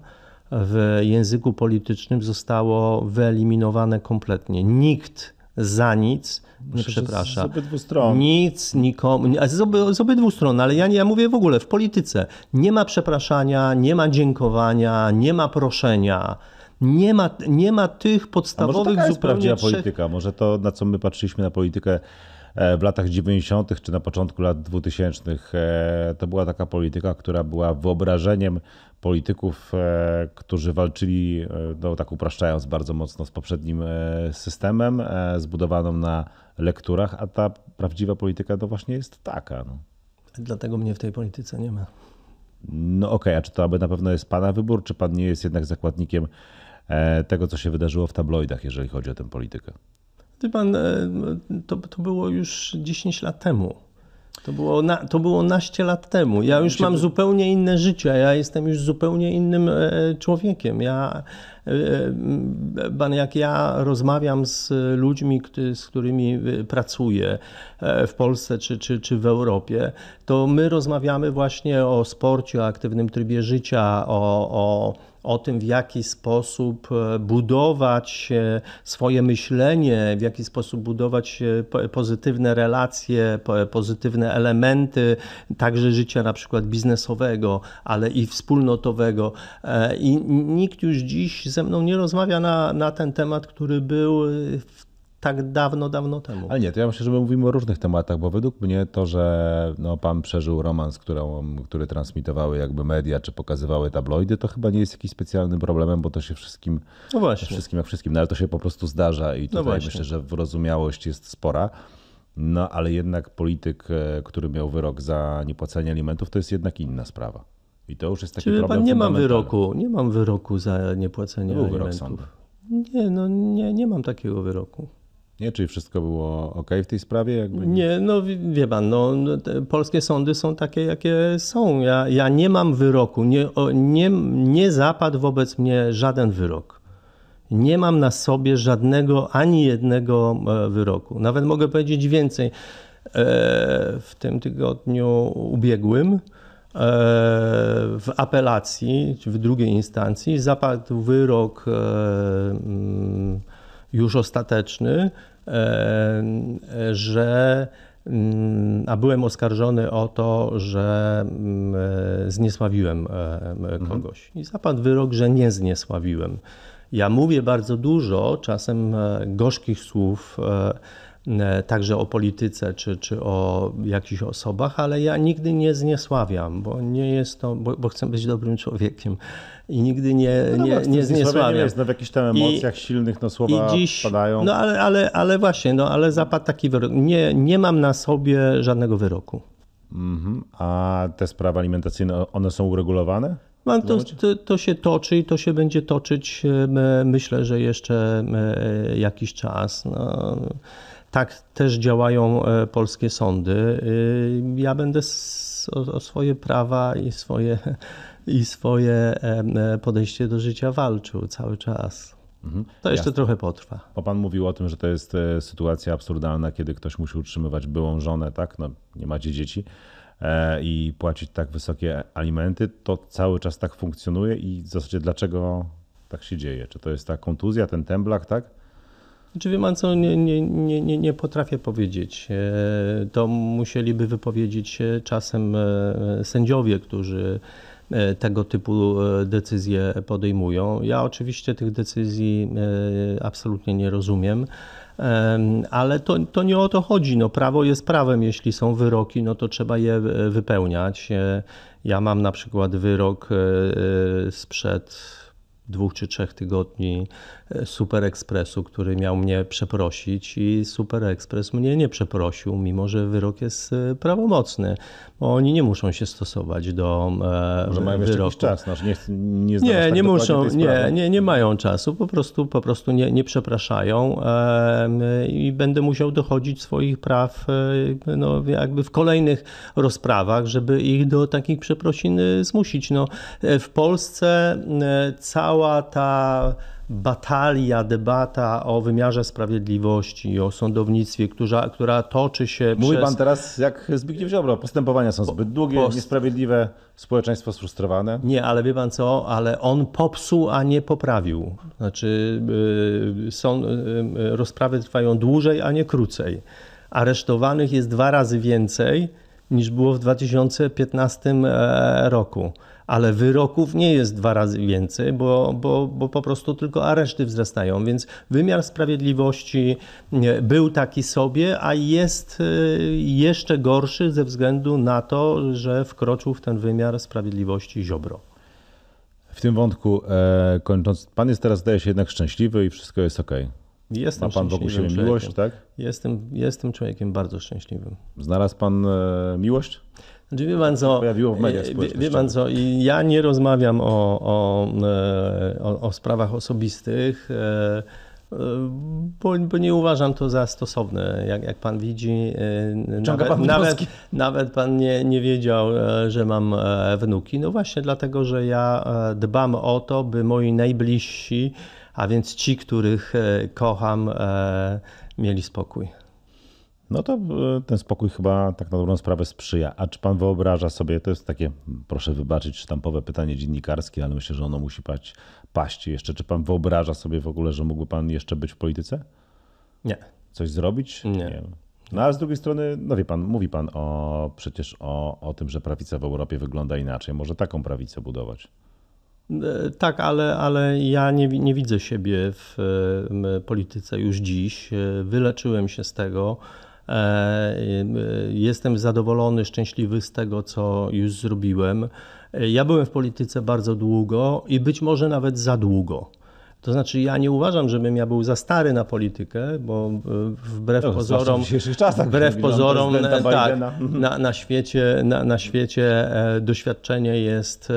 w języku politycznym zostało wyeliminowane kompletnie. Nikt za nic, nie, przepraszam. Z obydwu stron. Nic, nikomu, z, oby, obydwu stron, ale ja, nie, ja mówię w ogóle w polityce. Nie ma przepraszania, nie ma dziękowania, nie ma proszenia. Nie ma, nie ma tych podstawowych A może taka zupełnie prawdziwa trzech... polityka, może to na co my patrzyliśmy na politykę E, w latach 90. czy na początku lat 2000. E, to była taka polityka, która była wyobrażeniem polityków, e, którzy walczyli, no tak upraszczając bardzo mocno, z poprzednim systemem, zbudowaną na lekturach, a ta prawdziwa polityka to no właśnie jest taka. No. Dlatego mnie w tej polityce nie ma. No okej, okay, a czy to aby na pewno jest pana wybór, czy pan nie jest jednak zakładnikiem tego, co się wydarzyło w tabloidach, jeżeli chodzi o tę politykę? Ty pan, e, to, to było już 10 lat temu. To było, na, to było naście lat temu. Ja już znaczy, mam zupełnie inne życie, ja jestem już zupełnie innym e, człowiekiem. Ja, e, pan, jak ja rozmawiam z ludźmi, z którymi pracuję w Polsce czy, czy, czy w Europie, to my rozmawiamy właśnie o sporcie, o aktywnym trybie życia, o, o o tym, w jaki sposób e, budować e, swoje myślenie, w jaki sposób budować e, pozytywne relacje, pozytywne elementy, także życia na przykład biznesowego, ale i wspólnotowego. I nikt już dziś ze mną nie rozmawia na, na ten temat, który był w tak dawno, dawno temu. Ale nie, to ja myślę, że my mówimy o różnych tematach, bo według mnie to, że no, pan przeżył romans, którą, który transmitowały jakby media, czy pokazywały tabloidy, to chyba nie jest jakiś specjalnym problemem, bo to się wszystkim, no właśnie. wszystkim jak wszystkim, no, ale to się po prostu zdarza i tutaj no myślę, że wyrozumiałość jest spora. No ale jednak polityk, e, który miał wyrok za niepłacenie alimentów, to jest jednak inna sprawa. I to już jest taki Czyli problem pan nie mam wyroku, nie mam wyroku za niepłacenie Był alimentów. Wyrok sądu. Nie, no nie, nie mam takiego wyroku. Nie? Czyli wszystko było ok w tej sprawie? Jakby... Nie, no wie pan, no, no polskie sądy są takie, jakie są. Ja, ja nie mam wyroku, nie, o, nie, nie zapadł wobec mnie żaden wyrok. Nie mam na sobie żadnego ani jednego e, wyroku. Nawet mogę powiedzieć więcej. E, w tym tygodniu ubiegłym e, w apelacji, w drugiej instancji, zapadł wyrok mm, już ostateczny E, że mm, a byłem oskarżony o to, że mm, e, zniesławiłem e, mhm. kogoś. I zapadł wyrok, że nie zniesławiłem. Ja mówię bardzo dużo, czasem gorzkich słów, także o polityce czy, czy o jakichś osobach, ale ja nigdy nie zniesławiam, bo nie jest to, bo, bo chcę być dobrym człowiekiem i nigdy nie, no nie, no, nie, nie, nie Jest, no w jakichś tam emocjach I, silnych no, słowa i dziś, padają. No ale, ale, ale właśnie, no ale zapadł taki wyrok. Nie, nie mam na sobie żadnego wyroku. Mm-hmm. A te sprawy alimentacyjne, one są uregulowane? No, to, to, to, się toczy i to się będzie toczyć, e, myślę, że jeszcze e, jakiś czas. No, tak też działają e, polskie sądy. Y, ja będę o swoje prawa i swoje i swoje e, podejście do życia walczył cały czas. Mhm. To jeszcze Jasne. trochę potrwa. Bo pan mówił o tym, że to jest e, sytuacja absurdalna, kiedy ktoś musi utrzymywać byłą żonę, tak? No, nie macie dzieci e, i płacić tak wysokie alimenty, to cały czas tak funkcjonuje i w zasadzie dlaczego tak się dzieje? Czy to jest ta kontuzja, ten temblak, tak? Czy znaczy, wie pan co, nie, nie, nie, nie potrafię powiedzieć. To musieliby wypowiedzieć czasem sędziowie, którzy E, tego typu e, decyzje podejmują. Ja oczywiście tych decyzji e, absolutnie nie rozumiem. Ale to, to nie o to chodzi. No, prawo jest prawem. Jeśli są wyroki, no to trzeba je wypełniać. Ja mam na przykład wyrok sprzed dwóch czy trzech tygodni Super Expressu, który miał mnie przeprosić i Super Express mnie nie przeprosił, mimo że wyrok jest e, prawomocny. Oni nie muszą się stosować do e, Może mają wyroku. jeszcze jakiś czas, znaczy nie, nie, nie, tak nie muszą, nie, nie, nie mają czasu, po prostu, po prostu nie, nie przepraszają i będę musiał dochodzić swoich praw e, no, jakby w kolejnych rozprawach, żeby ich do takich przeprosin zmusić. No, w Polsce cała ta batalia, debata o wymiarze sprawiedliwości, o sądownictwie, która, która toczy się Mówi przez... pan teraz jak Zbigniew Ziobro, postępowania są zbyt długie, Post... niesprawiedliwe, społeczeństwo sfrustrowane. Nie, ale wie pan co, ale on popsuł, a nie poprawił. Znaczy y, są, y, y, rozprawy trwają dłużej, a nie krócej. Aresztowanych jest dwa razy więcej niż było w 2015 e, roku ale wyroków nie jest dwa razy więcej, bo, bo, bo po prostu tylko areszty wzrastają, więc wymiar sprawiedliwości e, był taki sobie, a jest e, jeszcze gorszy ze względu na to, że wkroczył w ten wymiar sprawiedliwości Ziobro. W tym wątku e, kończąc, pan jest teraz, zdaje się, jednak szczęśliwy i wszystko jest ok. Jestem Ma pan wokół siebie miłość, tak? Jestem, jestem człowiekiem bardzo szczęśliwym. Znalazł pan e, miłość? Znaczy, wie pan co, pojawiło w mediach wie, wie pan co, ja nie rozmawiam o, o, e, o, o sprawach osobistych, e, e, bo, bo, nie uważam to za stosowne. Jak, jak pan widzi, nawet pan, nawet, nawet pan, nie, nie wiedział, że mam wnuki. No właśnie dlatego, że ja dbam o to, by moi najbliżsi, a więc ci, których kocham, mieli spokój no to e, ten spokój chyba tak na dobrą sprawę sprzyja. A czy pan wyobraża sobie, to jest takie, proszę wybaczyć, sztampowe pytanie dziennikarskie, ale myślę, że ono musi paść, paść jeszcze. Czy pan wyobraża sobie w ogóle, że mógłby pan jeszcze być w polityce? Nie. Coś zrobić? Nie. Nie. No a z drugiej strony, no wie pan, mówi pan o, przecież o, o tym, że prawica w Europie wygląda inaczej. Może taką prawicę budować? E, tak, ale, ale ja nie, nie widzę siebie w e, polityce już dziś. Wyleczyłem się z tego. E, e, jestem zadowolony, szczęśliwy z tego, co już zrobiłem. E, ja byłem w polityce bardzo długo i być może nawet za długo. To znaczy, ja nie uważam, żebym ja był za stary na politykę, bo wbrew no, pozorom, czasach, wbrew pozorom tak, mhm. na, na, świecie, na, na świecie doświadczenie jest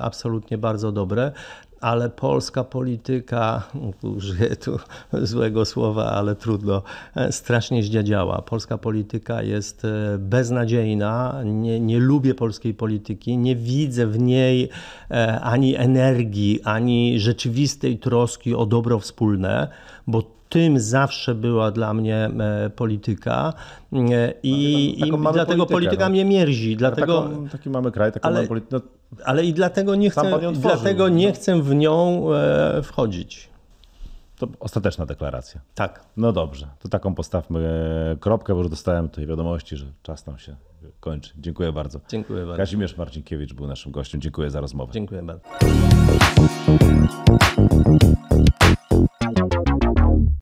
absolutnie bardzo dobre ale polska polityka, użyję tu złego słowa, ale trudno, e, strasznie zdziadziała. Polska polityka jest e, beznadziejna, nie, nie lubię polskiej polityki, nie widzę w niej e, ani energii, ani rzeczywistej troski o dobro wspólne, bo tym zawsze była dla mnie e, polityka e, i, no, i dlatego politykę, polityka no. mnie mierzi. No, dlatego, taką, taki mamy kraj, taką ale, mamy no, ale i dlatego nie chcę, dlatego no. nie chcę w nią e, wchodzić. To ostateczna deklaracja. Tak. No dobrze, to taką postawmy kropkę, bo już dostałem tej wiadomości, że czas nam się kończy. Dziękuję bardzo. Dziękuję bardzo. Kazimierz Marcinkiewicz był naszym gościem. Dziękuję za rozmowę. Dziękuję bardzo.